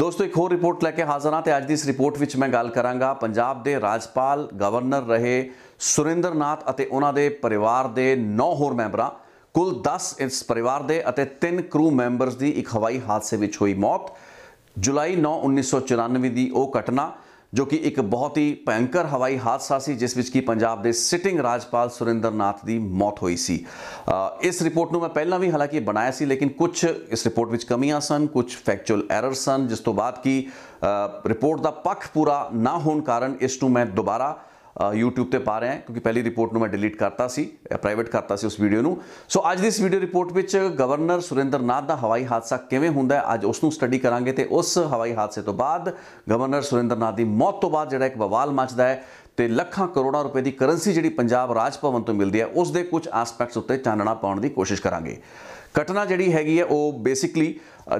ਦੋਸਤੋ ਇੱਕ ਹੋਰ ਰਿਪੋਰਟ ਲੈ ਕੇ ਹਾਜ਼ਰ ਹਾਂ ਤੇ ਅੱਜ ਦੀ ਇਸ ਰਿਪੋਰਟ ਵਿੱਚ ਮੈਂ ਗੱਲ ਕਰਾਂਗਾ ਪੰਜਾਬ ਦੇ ਰਾਜਪਾਲ ਗਵਰਨਰ ਰਹੇ ਸੁਰਿੰਦਰਨਾਥ ਅਤੇ ਉਹਨਾਂ ਦੇ ਪਰਿਵਾਰ ਦੇ 9 ਹੋਰ ਮੈਂਬਰਾਂ ਕੁੱਲ 10 ਇਸ ਪਰਿਵਾਰ ਦੇ ਅਤੇ 3 ਕਰੂ ਮੈਂਬਰਸ ਦੀ ਇੱਕ ਹਵਾਈ ਹਾਦਸੇ ਵਿੱਚ ਹੋਈ ਮੌਤ ਜੁਲਾਈ 9 1994 ਦੀ ਉਹ ਘਟਨਾ ਜੋ ਕਿ ਇੱਕ ਬਹੁਤ ਹੀ ਭੈਂਕਰ ਹਵਾਈ ਹਾਦਸਾ ਸੀ ਜਿਸ ਵਿੱਚ ਕਿ ਪੰਜਾਬ ਦੇ ਸਿਟਿੰਗ ਰਾਜਪਾਲ ਸੁਰਿੰਦਰਨਾਥ ਦੀ ਮੌਤ ਹੋਈ ਸੀ ਇਸ ਰਿਪੋਰਟ ਨੂੰ ਮੈਂ ਪਹਿਲਾਂ ਵੀ ਹਾਲਾਂਕਿ ਬਣਾਇਆ ਸੀ ਲੇਕਿਨ ਕੁਝ ਇਸ ਰਿਪੋਰਟ ਵਿੱਚ ਕਮੀਆਂ ਸਨ ਕੁਝ ਫੈਕਚੁਅਲ ਐਰਰ ਸਨ ਜਿਸ ਤੋਂ ਬਾਅਦ ਕਿ ਰਿਪੋਰਟ ਦਾ ਪੱਖ ਪੂਰਾ ਨਾ ਹੋਣ ਕਾਰਨ ਇਸ ਨੂੰ ਮੈਂ ਦੁਬਾਰਾ YouTube ਤੇ ਪਾ ਰਹੇ ਹਾਂ ਕਿਉਂਕਿ ਪਹਿਲੀ ਰਿਪੋਰਟ ਨੂੰ ਮੈਂ ਡਿਲੀਟ ਕਰਤਾ ਸੀ ਪ੍ਰਾਈਵੇਟ ਕਰਤਾ ਸੀ ਉਸ ਵੀਡੀਓ ਨੂੰ ਸੋ ਅੱਜ ਦੀ ਇਸ ਵੀਡੀਓ ਰਿਪੋਰਟ ਵਿੱਚ ਗਵਰਨਰ ਨਾਥ ਦਾ ਹਵਾਈ ਹਾਦਸਾ ਕਿਵੇਂ ਹੁੰਦਾ ਹੈ ਅੱਜ ਉਸ ਨੂੰ ਸਟੱਡੀ ਕਰਾਂਗੇ ਤੇ ਉਸ ਹਵਾਈ ਹਾਦਸੇ ਤੋਂ ਬਾਅਦ ਗਵਰਨਰ ਨਾਥ ਦੀ ਮੌਤ ਤੋਂ ਬਾਅਦ ਜਿਹੜਾ ਇੱਕ ਬਵਾਲ ਮਚਦਾ ਹੈ ਤੇ ਲੱਖਾਂ ਕਰੋੜਾਂ ਰੁਪਏ ਦੀ ਕਰੰਸੀ ਜਿਹੜੀ ਪੰਜਾਬ ਰਾਜ ਭਵਨ ਤੋਂ ਮਿਲਦੀ ਹੈ ਉਸ ਦੇ ਕੁਝ ਐਸਪੈਕਟਸ ਉੱਤੇ ਚਾਨਣਾ ਪਾਉਣ ਦੀ ਕੋਸ਼ਿਸ਼ ਕਰਾਂਗੇ ਘਟਨਾ ਜਿਹੜੀ ਹੈਗੀ ਹੈ ਉਹ ਬੇਸਿਕਲੀ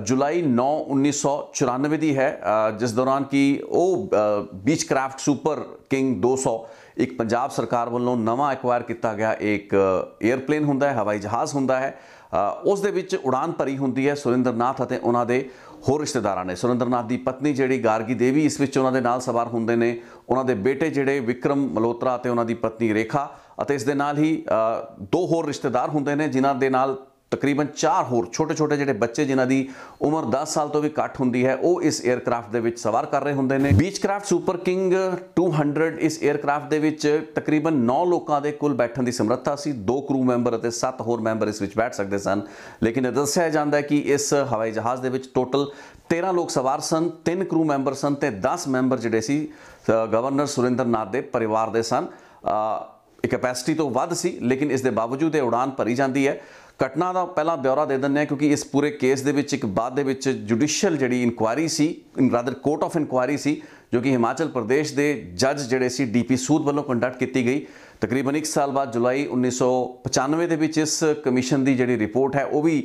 ਜੁਲਾਈ 9 1994 ਦੀ ਹੈ ਜਿਸ ਦੌਰਾਨ ਕਿ ਉਹ ਬੀਚ ਕ੍ਰਾਫਟ ਸੁਪਰ ਕਿੰਗ 200 ਇੱਕ ਪੰਜਾਬ ਸਰਕਾਰ ਵੱਲੋਂ ਨਵਾਂ ਐਕਵਾਇਰ ਕੀਤਾ ਗਿਆ ਇੱਕ 에ਅਰਪਲੇਨ ਹੁੰਦਾ ਹੈ ਹਵਾਈ ਜਹਾਜ਼ ਹੁੰਦਾ ਹੈ ਉਸ ਦੇ ਵਿੱਚ ਉਡਾਨ ਭਰੀ ਹੁੰਦੀ ਹੈ ਸੁਰਿੰਦਰਨਾਥ ਅਤੇ ਉਹਨਾਂ ਦੇ ਹੋਰ ਰਿਸ਼ਤੇਦਾਰਾਂ ਨੇ ਸੁਰਿੰਦਰਨਾਥ ਦੀ ਪਤਨੀ ਜਿਹੜੀ ਗਾਰਗੀ ਦੇਵੀ ਇਸ ਵਿੱਚ ਉਹਨਾਂ ਦੇ ਨਾਲ ਸਵਾਰ ਹੁੰਦੇ ਨੇ ਉਹਨਾਂ ਦੇ ਬੇਟੇ ਜਿਹੜੇ ਵਿਕਰਮ ਮਲੋਤਰਾ ਅਤੇ ਉਹਨਾਂ ਦੀ ਪਤਨੀ ਰੇਖਾ ਅਤੇ ਇਸ ਦੇ ਨਾਲ ਹੀ ਦੋ ਹੋਰ ਰਿਸ਼ਤੇਦਾਰ ਹੁੰਦੇ ਨੇ ਜਿਨ੍ਹਾਂ ਦੇ ਨਾਲ ਤਕਰੀਬਨ 4 ਹੋਰ ਛੋਟੇ-ਛੋਟੇ ਜਿਹੜੇ ਬੱਚੇ ਜਿਨ੍ਹਾਂ ਦੀ ਉਮਰ 10 ਸਾਲ ਤੋਂ ਵੀ ਘੱਟ ਹੁੰਦੀ ਹੈ ਉਹ ਇਸ 에ਅਰਕ੍ਰਾਫਟ ਦੇ ਵਿੱਚ ਸਵਾਰ ਕਰ ਰਹੇ ਹੁੰਦੇ ਨੇ ਬੀਚਕ੍ਰਾਫਟ ਸੁਪਰ ਕਿੰਗ 200 ਇਸ 에ਅਰਕ੍ਰਾਫਟ ਦੇ ਵਿੱਚ ਤਕਰੀਬਨ 9 ਲੋਕਾਂ ਦੇ ਕੁੱਲ ਬੈਠਣ ਦੀ ਸਮਰੱਥਾ ਸੀ ਦੋ ਕਰੂ ਮੈਂਬਰ ਅਤੇ 7 ਹੋਰ ਮੈਂਬਰ ਇਸ ਵਿੱਚ ਬੈਠ ਸਕਦੇ ਸਨ ਲੇਕਿਨ ਇਹ ਦੱਸਿਆ ਜਾਂਦਾ ਹੈ ਕਿ ਇਸ ਹਵਾਈ ਜਹਾਜ਼ ਦੇ ਵਿੱਚ ਟੋਟਲ 13 ਲੋਕ ਸਵਾਰ ਸਨ 3 ਕਰੂ ਮੈਂਬਰ ਸਨ ਤੇ 10 ਮੈਂਬਰ ਜਿਹੜੇ ਸੀ ਗਵਰਨਰ ਸੁਰਿੰਦਰ ਨਾਥ ਦੇ ਪਰਿਵਾਰ ਦੇ ਸਨ ਇਹ ਕੈਪੈਸਿਟੀ ਤੋਂ ਵੱਧ ਸੀ ਲੇਕਿਨ ਇਸ ਦੇ ਬਾਵਜੂਦ ਇਹ ਉਡਾਨ ਭਰੀ ਜਾਂਦੀ ਹੈ ਘਟਨਾ ਦਾ ਪਹਿਲਾਂ ਬਿਆਰਾ ਦੇ ਦਿੰਨੇ ਆ ਕਿਉਂਕਿ ਇਸ ਪੂਰੇ ਕੇਸ ਦੇ ਵਿੱਚ ਇੱਕ ਬਾਅਦ ਦੇ ਵਿੱਚ ਜੁਡੀਸ਼ੀਅਲ ਜਿਹੜੀ ਇਨਕੁਆਇਰੀ ਸੀ ਰਾਦਰ ਕੋਰਟ ਆਫ ਇਨਕੁਆਇਰੀ ਸੀ ਜੋ ਕਿ ਹਿਮਾਚਲ ਪ੍ਰਦੇਸ਼ ਦੇ ਜੱਜ ਜਿਹੜੇ ਸੀ ਡੀਪੀ ਸੂਦ ਵੱਲੋਂ ਕੰਡਕਟ ਕੀਤੀ ਗਈ ਤਕਰੀਬਨ 1 ਸਾਲ ਬਾਅਦ ਜੁਲਾਈ 1995 ਦੇ ਵਿੱਚ ਇਸ ਕਮਿਸ਼ਨ ਦੀ ਜਿਹੜੀ ਰਿਪੋਰਟ ਹੈ ਉਹ ਵੀ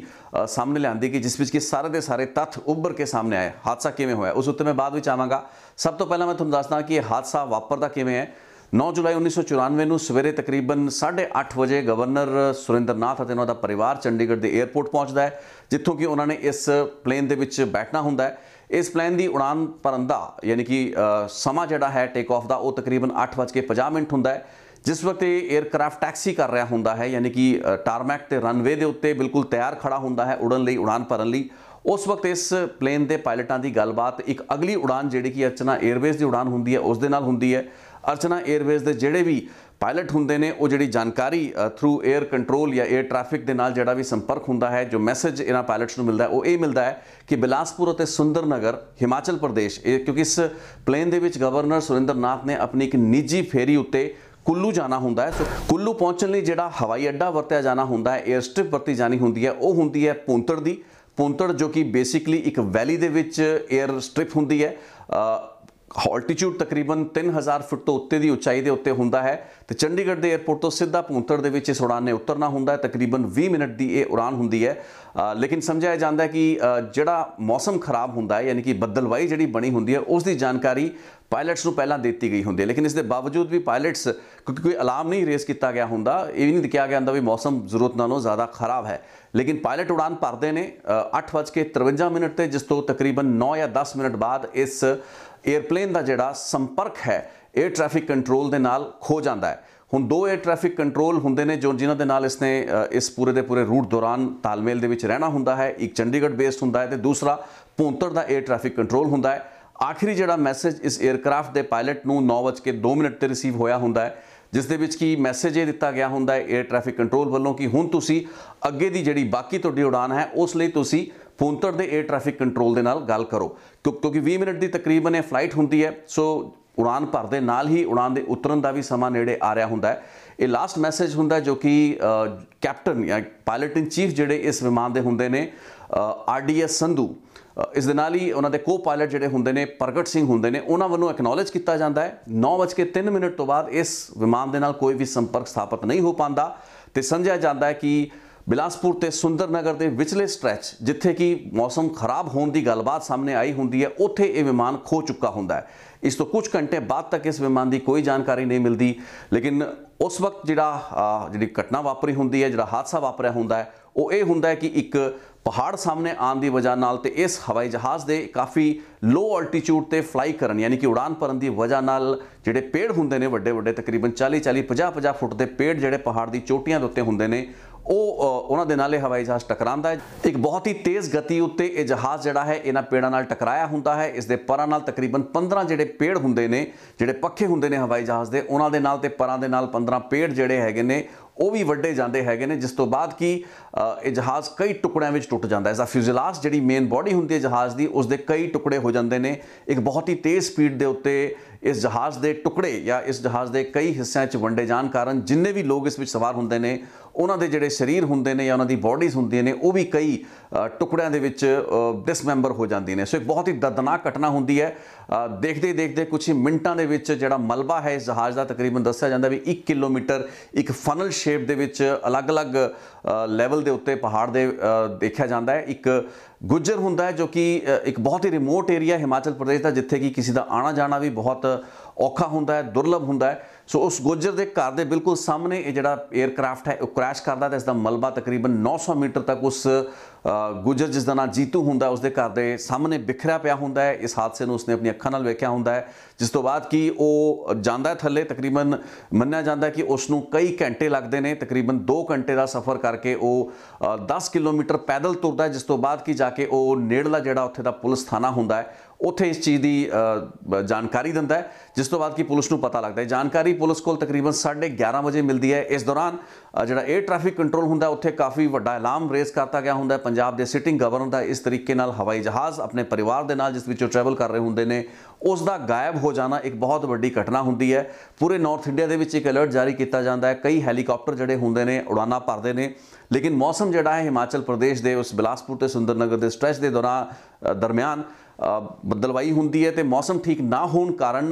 ਸਾਹਮਣੇ ਲਿਆਂਦੀ ਕਿ ਜਿਸ ਵਿੱਚ ਕਿ ਸਾਰੇ ਦੇ ਸਾਰੇ ਤੱਥ ਉੱਭਰ ਕੇ ਸਾਹਮਣੇ ਆਏ ਹਾਦਸਾ ਕਿਵੇਂ ਹੋਇਆ ਉਸ ਉੱਤੇ ਮੈਂ ਬਾਅਦ ਵਿੱਚ ਆਵਾਂਗਾ ਸਭ ਤੋਂ ਪਹਿਲਾਂ ਮੈਂ ਤੁਹਾਨੂੰ ਦੱਸਦਾ ਕਿ ਇਹ ਹਾਦਸਾ ਵਾਪਰਦਾ ਕਿਵੇਂ ਹੈ 9 ਜੁਲਾਈ 1994 ਨੂੰ ਸਵੇਰੇ ਤਕਰੀਬਨ 8:30 ਵਜੇ ਗਵਰਨਰ ਸੁਰਿੰਦਰਨਾਥ ਅਤੇ ਉਹਨਾਂ ਦਾ ਪਰਿਵਾਰ ਚੰਡੀਗੜ੍ਹ ਦੇ 에어ਪੋਰਟ ਪਹੁੰਚਦਾ ਹੈ ਜਿੱਥੋਂ ਕਿ ਉਹਨਾਂ ਨੇ ਇਸ ਪਲੇਨ ਦੇ ਵਿੱਚ ਬੈਠਣਾ ਹੁੰਦਾ ਹੈ ਇਸ ਪਲੇਨ ਦੀ ਉਡਾਨ ਭਰਨ ਦਾ ਯਾਨੀ ਕਿ ਸਮਾਂ ਜਿਹੜਾ ਹੈ ਟੇਕ ਆਫ ਦਾ ਉਹ ਤਕਰੀਬਨ 8:50 ਮਿੰਟ ਹੁੰਦਾ ਹੈ ਜਿਸ ਵਕਤ ਇਹ 에ਅਰਕ੍ਰਾਫਟ ਟੈਕਸੀ ਕਰ ਰਿਹਾ ਹੁੰਦਾ ਹੈ ਯਾਨੀ ਕਿ ਟਾਰਮੈਕ ਤੇ ਰਨਵੇ ਦੇ ਉੱਤੇ ਬਿਲਕੁਲ ਤਿਆਰ ਖੜਾ ਹੁੰਦਾ ਹੈ ਉਡਣ ਲਈ ਉਡਾਨ ਭਰਨ ਲਈ ਉਸ ਵਕਤ ਇਸ ਪਲੇਨ ਦੇ ਪਾਇਲਟਾਂ ਦੀ ਗੱਲਬਾਤ ਇੱਕ ਅਗਲੀ ਉਡਾਨ ਜਿਹੜੀ ਕਿ ਅਚਨਾ 에ਅਰਵੇਜ਼ ਦੀ ਉਡਾਨ ਹੁੰਦੀ ਹੈ ਉਸ ਦੇ ਨਾਲ ਹੁੰਦੀ ਹੈ ਅਰਚਨਾ 에ਅਰਵੇਜ਼ ਦੇ ਜਿਹੜੇ ਵੀ ਪਾਇਲਟ ਹੁੰਦੇ ਨੇ ਉਹ ਜਿਹੜੀ ਜਾਣਕਾਰੀ ਥਰੂ 에ਅਰ ਕੰਟਰੋਲ ਜਾਂ 에ਅਰ ਟ੍ਰੈਫਿਕ ਦੇ ਨਾਲ ਜਿਹੜਾ ਵੀ ਸੰਪਰਕ ਹੁੰਦਾ ਹੈ ਜੋ ਮੈਸੇਜ ਇਹਨਾਂ ਪਾਇਲਟਸ ਨੂੰ ਮਿਲਦਾ ਉਹ ਇਹ ਮਿਲਦਾ ਹੈ ਕਿ ਬਿਲਾਸਪੁਰ ਅਤੇ ਸੁੰਦਰਨਗਰ ਹਿਮਾਚਲ ਪ੍ਰਦੇਸ਼ ਇਹ ਕਿਉਂਕਿ ਇਸ ਪਲੇਨ ਦੇ ਵਿੱਚ ਗਵਰਨਰ ਸੁਰਿੰਦਰਨਾਥ ਨੇ ਆਪਣੀ ਇੱਕ ਨਿੱਜੀ ਫੇਰੀ ਉੱਤੇ ਕੁੱਲੂ ਜਾਣਾ ਹੁੰਦਾ ਹੈ ਸੋ ਕੁੱਲੂ ਪਹੁੰਚਣ ਲਈ ਜਿਹੜਾ ਹਵਾਈ ਅੱਡਾ ਵਰਤਿਆ ਜਾਣਾ ਹੁੰਦਾ ਹੈ 에ਅਰ ਸਟ੍ਰਿਪ ਵਰਤੀ ਜਾਣੀ ਹੁੰਦੀ ਹੈ ਉਹ ਹੁੰਦੀ ਹੈ ਪੁੰਤੜ ਦੀ ਪੁੰਤੜ ਜੋ ਕਿ ਬੇਸਿਕਲੀ ਇੱਕ ਵੈਲੀ ਦੇ ਵਿੱਚ 에ਅਰ ਸਟ੍ਰਿਪ ਹੁੰਦੀ ਹੈ ਹਾਲਟੀਟਿਊਡ ਤਕਰੀਬਨ 3000 ਫੁੱਟ ਤੋਂ ਉੱਤੇ ਦੀ ਉਚਾਈ ਦੇ ਉੱਤੇ ਹੁੰਦਾ ਹੈ ਤੇ ਚੰਡੀਗੜ੍ਹ ਦੇ 에어ਪੋਰਟ ਤੋਂ ਸਿੱਧਾ ਭੂੰਤੜ ਦੇ ਵਿੱਚ ਇਸ ਉਡਾਨ ਨੇ ਉਤਰਨਾ ਹੁੰਦਾ ਹੈ ਤਕਰੀਬਨ 20 ਮਿੰਟ ਦੀ ਇਹ ਉਡਾਨ ਹੁੰਦੀ ਹੈ ਲੇਕਿਨ ਸਮਝਾਇਆ ਜਾਂਦਾ ਹੈ ਕਿ ਜਿਹੜਾ ਮੌਸਮ ਖਰਾਬ ਹੁੰਦਾ ਹੈ ਯਾਨੀ ਕਿ ਬੱਦਲਵਾਈ ਜਿਹੜੀ ਬਣੀ ਹੁੰਦੀ ਹੈ ਉਸ ਦੀ ਜਾਣਕਾਰੀ ਪਾਇਲਟਸ ਨੂੰ ਪਹਿਲਾਂ ਦਿੱਤੀ ਗਈ ਹੁੰਦੀ ਹੈ ਲੇਕਿਨ ਇਸ ਦੇ ਬਾਵਜੂਦ ਵੀ ਪਾਇਲਟਸ ਕਿਉਂਕਿ ਕੋਈ ਅਲਾਰਮ ਨਹੀਂ ਰੇਸ ਕੀਤਾ ਗਿਆ ਹੁੰਦਾ ਇਹ ਨਹੀਂ ਕਿਹਾ ਗਿਆ ਹੁੰਦਾ ਵੀ ਮੌਸਮ ਜ਼ਰੂਰਤ ਨਾਲੋਂ ਜ਼ਿਆਦਾ ਖਰਾਬ ਹੈ ਲੇਕਿਨ ਪਾਇਲਟ ਉਡਾਨ ਭਰਦੇ ਨੇ 8:53 ਮਿੰਟ ਤੇ ਜਿਸ ਤੋਂ ਤਕਰੀਬਨ 9 ਜਾਂ 10 ਮਿੰਟ ਬਾਅਦ ਇਸ ਏਅਰਪਲੇਨ ਦਾ ਜਿਹੜਾ ਸੰਪਰਕ ਹੈ 에ਅਰ ਟ੍ਰੈਫਿਕ ਕੰਟਰੋਲ ਦੇ ਨਾਲ ਖੋ ਜਾਂਦਾ ਹੈ ਹੁਣ ਦੋ 에ਅਰ ਟ੍ਰੈਫਿਕ ਕੰਟਰੋਲ ਹੁੰਦੇ ਨੇ ਜੋ ਜਿਨ੍ਹਾਂ ਦੇ ਨਾਲ ਇਸਨੇ ਇਸ ਪੂਰੇ ਦੇ ਪੂਰੇ ਰੂਟ ਦੌਰਾਨ ਤਾਲਮੇਲ ਦੇ ਵਿੱਚ ਰਹਿਣਾ ਹੁੰਦਾ ਹੈ ਇੱਕ ਚੰਡੀਗੜ੍ਹ ਬੇਸਡ ਹੁੰਦਾ ਹੈ ਤੇ ਦੂਸਰਾ ਪੌਂਤਰ ਦਾ 에ਅਰ ਟ੍ਰੈਫਿਕ ਕੰਟਰੋਲ ਹੁੰਦਾ ਹੈ ਆਖਰੀ ਜਿਹੜਾ ਮੈਸੇਜ ਇਸ 에ਅਰਕ੍ਰਾਫਟ ਦੇ ਪਾਇਲਟ ਨੂੰ 9:02 ਮਿੰਟ ਤੇ ਰਿਸੀਵ ਹੋਇਆ ਹੁੰਦਾ ਹੈ ਜਿਸ ਦੇ ਵਿੱਚ ਕੀ ਮੈਸੇਜ ਇਹ ਦਿੱਤਾ ਗਿਆ ਹੁੰਦਾ ਹੈ 에ਅਰ ਟ੍ਰੈਫਿਕ ਕੰਟਰੋਲ ਵੱਲੋਂ ਕਿ ਹੁਣ ਤੁਸੀਂ ਅੱਗੇ ਦੀ ਜਿਹੜੀ ਬਾਕੀ ਤੁਹਾਡੀ ਉਡਾਨ ਹੈ ਉਸ ਲਈ ਤੁਸੀਂ ਪੂੰਤੜ ਦੇ 에어 ਟ੍ਰੈਫਿਕ ਕੰਟਰੋਲ ਦੇ ਨਾਲ ਗੱਲ ਕਰੋ ਕਿਉਂਕਿ 20 ਮਿੰਟ ਦੀ ਤਕਰੀਬਨ ਇਹ ਫਲਾਈਟ ਹੁੰਦੀ ਹੈ ਸੋ ਉਡਾਨ ਭਰਦੇ ਨਾਲ ਹੀ ਉਡਾਨ ਦੇ ਉਤਰਨ ਦਾ ਵੀ ਸਮਾਂ ਨੇੜੇ ਆ ਰਿਹਾ ਹੁੰਦਾ ਹੈ ਇਹ ਲਾਸਟ ਮੈਸੇਜ ਹੁੰਦਾ ਜੋ ਕਿ ਕੈਪਟਨ ਜਾਂ ਪਾਇਲਟ ਇਨ ਚੀਫ ਜਿਹੜੇ ਇਸ ਵਿਮਾਨ ਦੇ ਹੁੰਦੇ ਨੇ ਆਰਡੀਐਸ ਸੰਧੂ ਇਸ ਦੇ ਨਾਲ ਹੀ ਉਹਨਾਂ ਦੇ ਕੋ ਪਾਇਲਟ ਜਿਹੜੇ ਹੁੰਦੇ ਨੇ ਪ੍ਰਗਟ ਸਿੰਘ ਹੁੰਦੇ ਨੇ ਉਹਨਾਂ ਵੱਲੋਂ ਐਕਨੋਲਜ ਕੀਤਾ ਜਾਂਦਾ ਹੈ 9:03 ਮਿੰਟ ਤੋਂ ਬਾਅਦ ਇਸ ਵਿਮਾਨ ਦੇ ਨਾਲ ਕੋਈ ਵੀ ਸੰਪਰਕ ਸਥਾਪਿਤ ਨਹੀਂ ਹੋ ਪਾਂਦਾ ਤੇ ਸਮਝਿਆ ਜਾਂਦਾ ਹੈ ਕਿ ਬਿਲਾਸਪੁਰ ਤੇ ਸੁੰਦਰਨਗਰ ਦੇ ਵਿਚਲੇ ਸਟ੍ਰੈਚ ਜਿੱਥੇ ਕਿ ਮੌਸਮ ਖਰਾਬ ਹੋਣ ਦੀ ਗੱਲਬਾਤ ਸਾਹਮਣੇ ਆਈ ਹੁੰਦੀ ਹੈ ਉੱਥੇ ਇਹ ਵਿਮਾਨ ਖੋ ਚੁੱਕਾ ਹੁੰਦਾ ਹੈ ਇਸ ਤੋਂ ਕੁਝ ਘੰਟੇ ਬਾਅਦ ਤੱਕ ਇਸ ਵਿਮਾਨ ਦੀ ਕੋਈ ਜਾਣਕਾਰੀ ਨਹੀਂ ਮਿਲਦੀ ਲੇਕਿਨ ਉਸ ਵਕਤ ਜਿਹੜਾ ਜਿਹੜੀ ਘਟਨਾ ਵਾਪਰੀ ਹੁੰਦੀ ਹੈ ਜਿਹੜਾ ਹਾਦਸਾ ਵਾਪਰਿਆ ਹੁੰਦਾ ਹੈ ਉਹ ਇਹ ਹੁੰਦਾ ਹੈ ਕਿ ਇੱਕ ਪਹਾੜ ਸਾਹਮਣੇ ਆਉਣ ਦੀ ਵਜ੍ਹਾ ਨਾਲ ਤੇ ਇਸ ਹਵਾਈ ਜਹਾਜ਼ ਦੇ ਕਾਫੀ ਲੋ ਆਲਟੀਟਿਊਡ ਤੇ ਫਲਾਈ ਕਰਨ ਯਾਨੀ ਕਿ ਉਡਾਨ ਭਰਨ ਦੀ ਵਜ੍ਹਾ ਨਾਲ ਜਿਹੜੇ ਪੇੜ ਹੁੰਦੇ ਨੇ ਵੱਡੇ ਵੱਡੇ ਤਕਰੀਬਨ 40 40 50 50 ਫੁੱਟ ਦੇ ਪੇੜ ਜਿਹੜੇ ਪਹਾੜ ਦੀ ਚੋਟੀਆਂ ਦੇ ਉੱਤੇ ਹੁੰਦੇ ਨੇ ਉਹ ਉਹਨਾਂ ਦੇ ਨਾਲ ਇਹ ਹਵਾਈ ਜਹਾਜ਼ ਟਕਰਾਉਂਦਾ ਹੈ ਇੱਕ ਬਹੁਤ ਹੀ ਤੇਜ਼ ਗਤੀ ਉੱਤੇ ਇਹ ਜਹਾਜ਼ ਜਿਹੜਾ ਹੈ ਇਹਨਾਂ ਪੇੜਾਂ ਨਾਲ ਟਕਰਾਇਆ ਹੁੰਦਾ ਹੈ ਇਸ ਦੇ ਪਰਾਂ ਨਾਲ ਤਕਰੀਬਨ 15 ਜਿਹੜੇ ਪੇੜ ਹੁੰਦੇ ਨੇ ਜਿਹੜੇ ਪੱਖੇ ਹੁੰਦੇ ਨੇ ਹਵਾਈ ਜਹਾਜ਼ ਦੇ ਉਹਨਾਂ ਦੇ ਨਾਲ ਤੇ ਪਰਾਂ ਦੇ ਨਾਲ 15 ਪੇੜ ਜਿਹੜੇ ਹੈਗੇ ਨੇ ਉਹ ਵੀ ਵੱਡੇ ਜਾਂਦੇ ਹੈਗੇ ਨੇ ਜਿਸ ਤੋਂ ਬਾਅਦ ਕੀ ਇਹ ਜਹਾਜ਼ ਕਈ ਟੁਕੜਿਆਂ ਵਿੱਚ ਟੁੱਟ ਜਾਂਦਾ ਹੈ ਇਸ ਦਾ ਫਿਊਜ਼ਲਾਜ ਜਿਹੜੀ ਮੇਨ ਬਾਡੀ ਹੁੰਦੀ ਹੈ ਜਹਾਜ਼ ਦੀ ਉਸ ਦੇ ਕਈ ਟੁਕੜੇ ਹੋ ਜਾਂਦੇ ਨੇ ਇੱਕ ਬਹੁਤ ਹੀ ਤੇਜ਼ ਸਪੀਡ ਦੇ ਉੱਤੇ ਇਸ ਜਹਾਜ਼ ਦੇ ਟੁਕੜੇ ਜਾਂ ਇਸ ਜਹਾਜ਼ ਦੇ ਕਈ ਹਿੱਸਿਆਂ 'ਚ ਵੰਡੇ ਜਾਣ ਕਾਰਨ ਜਿੰਨੇ ਵੀ ਲੋਕ ਇਸ ਵਿੱਚ ਸਵਾਰ ਹੁੰਦੇ ਨੇ ਉਹਨਾਂ ਦੇ ਜਿਹੜੇ ਸਰੀਰ ਹੁੰਦੇ ਨੇ ਜਾਂ ਉਹਨਾਂ ਦੀ ਬਾਡੀਜ਼ ਹੁੰਦੀਆਂ ਨੇ ਉਹ ਵੀ ਕਈ ਟੁਕੜਿਆਂ ਦੇ ਵਿੱਚ ਡਿਸਮੈਂਬਰ ਹੋ ਜਾਂਦੀ ਨੇ ਸੋ ਇੱਕ ਬਹੁਤ ਹੀ ਦਰਦਨਾਕ ਘਟਨਾ ਹੁੰਦੀ ਹੈ ਦੇਖਦੇ ਦੇਖਦੇ ਕੁਝ ਮਿੰਟਾਂ ਦੇ ਵਿੱਚ ਜਿਹੜਾ ਮਲਬਾ ਹੈ ਇਸ ਜਹਾਜ਼ ਦਾ ਤਕਰੀਬਨ ਦੱਸਿਆ ਜਾਂਦਾ ਵੀ 1 ਕਿਲੋਮੀਟਰ ਇੱਕ ਫਨਲ ਸ਼ੇਪ ਦੇ ਵਿੱਚ ਅਲੱਗ-ਅਲੱਗ ਲੈਵਲ ਦੇ ਉੱਤੇ ਪਹਾੜ ਦੇ ਦੇਖਿਆ ਜਾਂਦਾ ਹੈ ਇੱਕ ਗੁੱਜਰ ਹੁੰਦਾ ਹੈ ਜੋ ਕਿ ਇੱਕ ਬਹੁਤ ਹੀ ਰਿਮੋਟ ਏਰੀਆ ਹਿਮਾਚਲ ਪ੍ਰਦੇਸ਼ ਦਾ ਜਿੱਥੇ ਕਿ ਕਿਸੇ ਦਾ ਆਣਾ ਜਾਣਾ ਵੀ ਬਹੁਤ ਔਖਾ ਹੁੰਦਾ ਹੈ ਦੁਰਲਭ ਹੁੰਦਾ ਹੈ ਸੋ ਉਸ ਗੁੱਜਰ ਦੇ ਘਰ ਦੇ ਬਿਲਕੁਲ ਸਾਹਮਣੇ ਇਹ ਜਿਹੜਾ 에ਅਰਕ੍ਰਾਫਟ ਹੈ ਉਹ ਕ੍ਰੈਸ਼ ਕਰਦਾ ਤੇ ਇਸ ਦਾ ਮਲਬਾ ਤਕਰੀਬਨ 900 ਮੀਟਰ ਤੱਕ ਉਸ ਗੁਜਰ ਜਿਸ ਦਾ ਨਾਮ ਜੀਤੂ ਹੁੰਦਾ ਉਸ ਦੇ ਘਰ ਦੇ ਸਾਹਮਣੇ ਵਿਖਰਿਆ ਪਿਆ ਹੁੰਦਾ ਹੈ ਇਸ ਹਾਦਸੇ ਨੂੰ ਉਸਨੇ ਆਪਣੀ ਅੱਖਾਂ ਨਾਲ ਵੇਖਿਆ ਹੁੰਦਾ ਹੈ ਜਿਸ ਤੋਂ ਬਾਅਦ ਕਿ ਉਹ ਜਾਂਦਾ ਥੱਲੇ ਤਕਰੀਬਨ ਮੰਨਿਆ ਜਾਂਦਾ ਕਿ ਉਸ ਨੂੰ ਕਈ ਘੰਟੇ ਲੱਗਦੇ ਨੇ ਤਕਰੀਬਨ 2 ਘੰਟੇ ਦਾ ਸਫ਼ਰ ਕਰਕੇ ਉਹ 10 ਕਿਲੋਮੀਟਰ ਪੈਦਲ ਤੁਰਦਾ ਜਿਸ ਤੋਂ ਬਾਅਦ ਕਿ ਜਾ ਕੇ ਉਹ ਨੇੜਲਾ ਜਿਹੜਾ ਉੱਥੇ ਦਾ ਪੁਲਿਸ ਥਾਣਾ ਹੁੰਦਾ ਹੈ ਉੱਥੇ ਇਸ ਚੀਜ਼ ਦੀ ਜਾਣਕਾਰੀ ਦਿੰਦਾ ਹੈ ਜਿਸ ਤੋਂ ਬਾਅਦ ਕਿ ਪੁਲਿਸ ਨੂੰ ਪਤਾ ਲੱਗਦਾ ਹੈ ਜਾਣਕਾਰੀ ਪੁਲਿਸ ਕੋਲ ਤਕਰੀਬਨ 11:30 ਵਜੇ ਮਿਲਦੀ ਹੈ ਇਸ ਦੌਰਾਨ ਜਿਹੜਾ 에어 ਟ੍ਰੈਫਿਕ ਕੰਟਰੋਲ ਹੁੰਦਾ ਉੱਥੇ ਕਾਫੀ ਵੱਡਾ ਐਲਾਨ ਰੇਜ਼ ਕਰਤਾ ਗਿਆ ਹੁੰਦਾ ਪੰਜਾਬ ਦੇ ਸਿਟਿੰਗ ਗਵਰਨਰ ਦਾ ਇਸ ਤਰੀਕੇ ਨਾਲ ਹਵਾਈ ਜਹਾਜ਼ ਆਪਣੇ ਪਰਿਵਾਰ ਦੇ ਨਾਲ ਜਿਸ ਵਿੱਚ ਉਹ ਟਰੈਵਲ ਕਰ ਰਹੇ ਹੁੰਦੇ ਨੇ ਉਸ ਦਾ ਗਾਇਬ ਹੋ ਜਾਣਾ ਇੱਕ ਬਹੁਤ ਵੱਡੀ ਘਟਨਾ ਹੁੰਦੀ ਹੈ ਪੂਰੇ ਨਾਰਥ ਇੰਡੀਆ ਦੇ ਵਿੱਚ ਇੱਕ ਅਲਰਟ ਜਾਰੀ ਕੀਤਾ ਜਾਂਦਾ ਹੈ ਕਈ ਹੈਲੀਕਾਪਟਰ ਜਿਹੜੇ ਹੁੰਦੇ ਨੇ ਉਡਾਨਾਂ ਭਰਦੇ ਨੇ ਲੇਕਿਨ ਮੌਸਮ ਜਿਹੜਾ ਹੈ ਹਿਮਾਚਲ ਪ੍ਰਦੇਸ਼ ਦੇ ਉਸ ਬਿਲਾਸਪੁਰ ਤੇ ਸੁੰਦਰਨਗਰ ਦੇ ਸਟ੍ਰੈਚ ਦੇ ਦੌਰਾਨ ਦਰਮਿਆਨ ਬਦਲਵਾਈ ਹੁੰਦੀ ਹੈ ਤੇ ਮੌਸਮ ਠੀਕ ਨਾ ਹੋਣ ਕਾਰਨ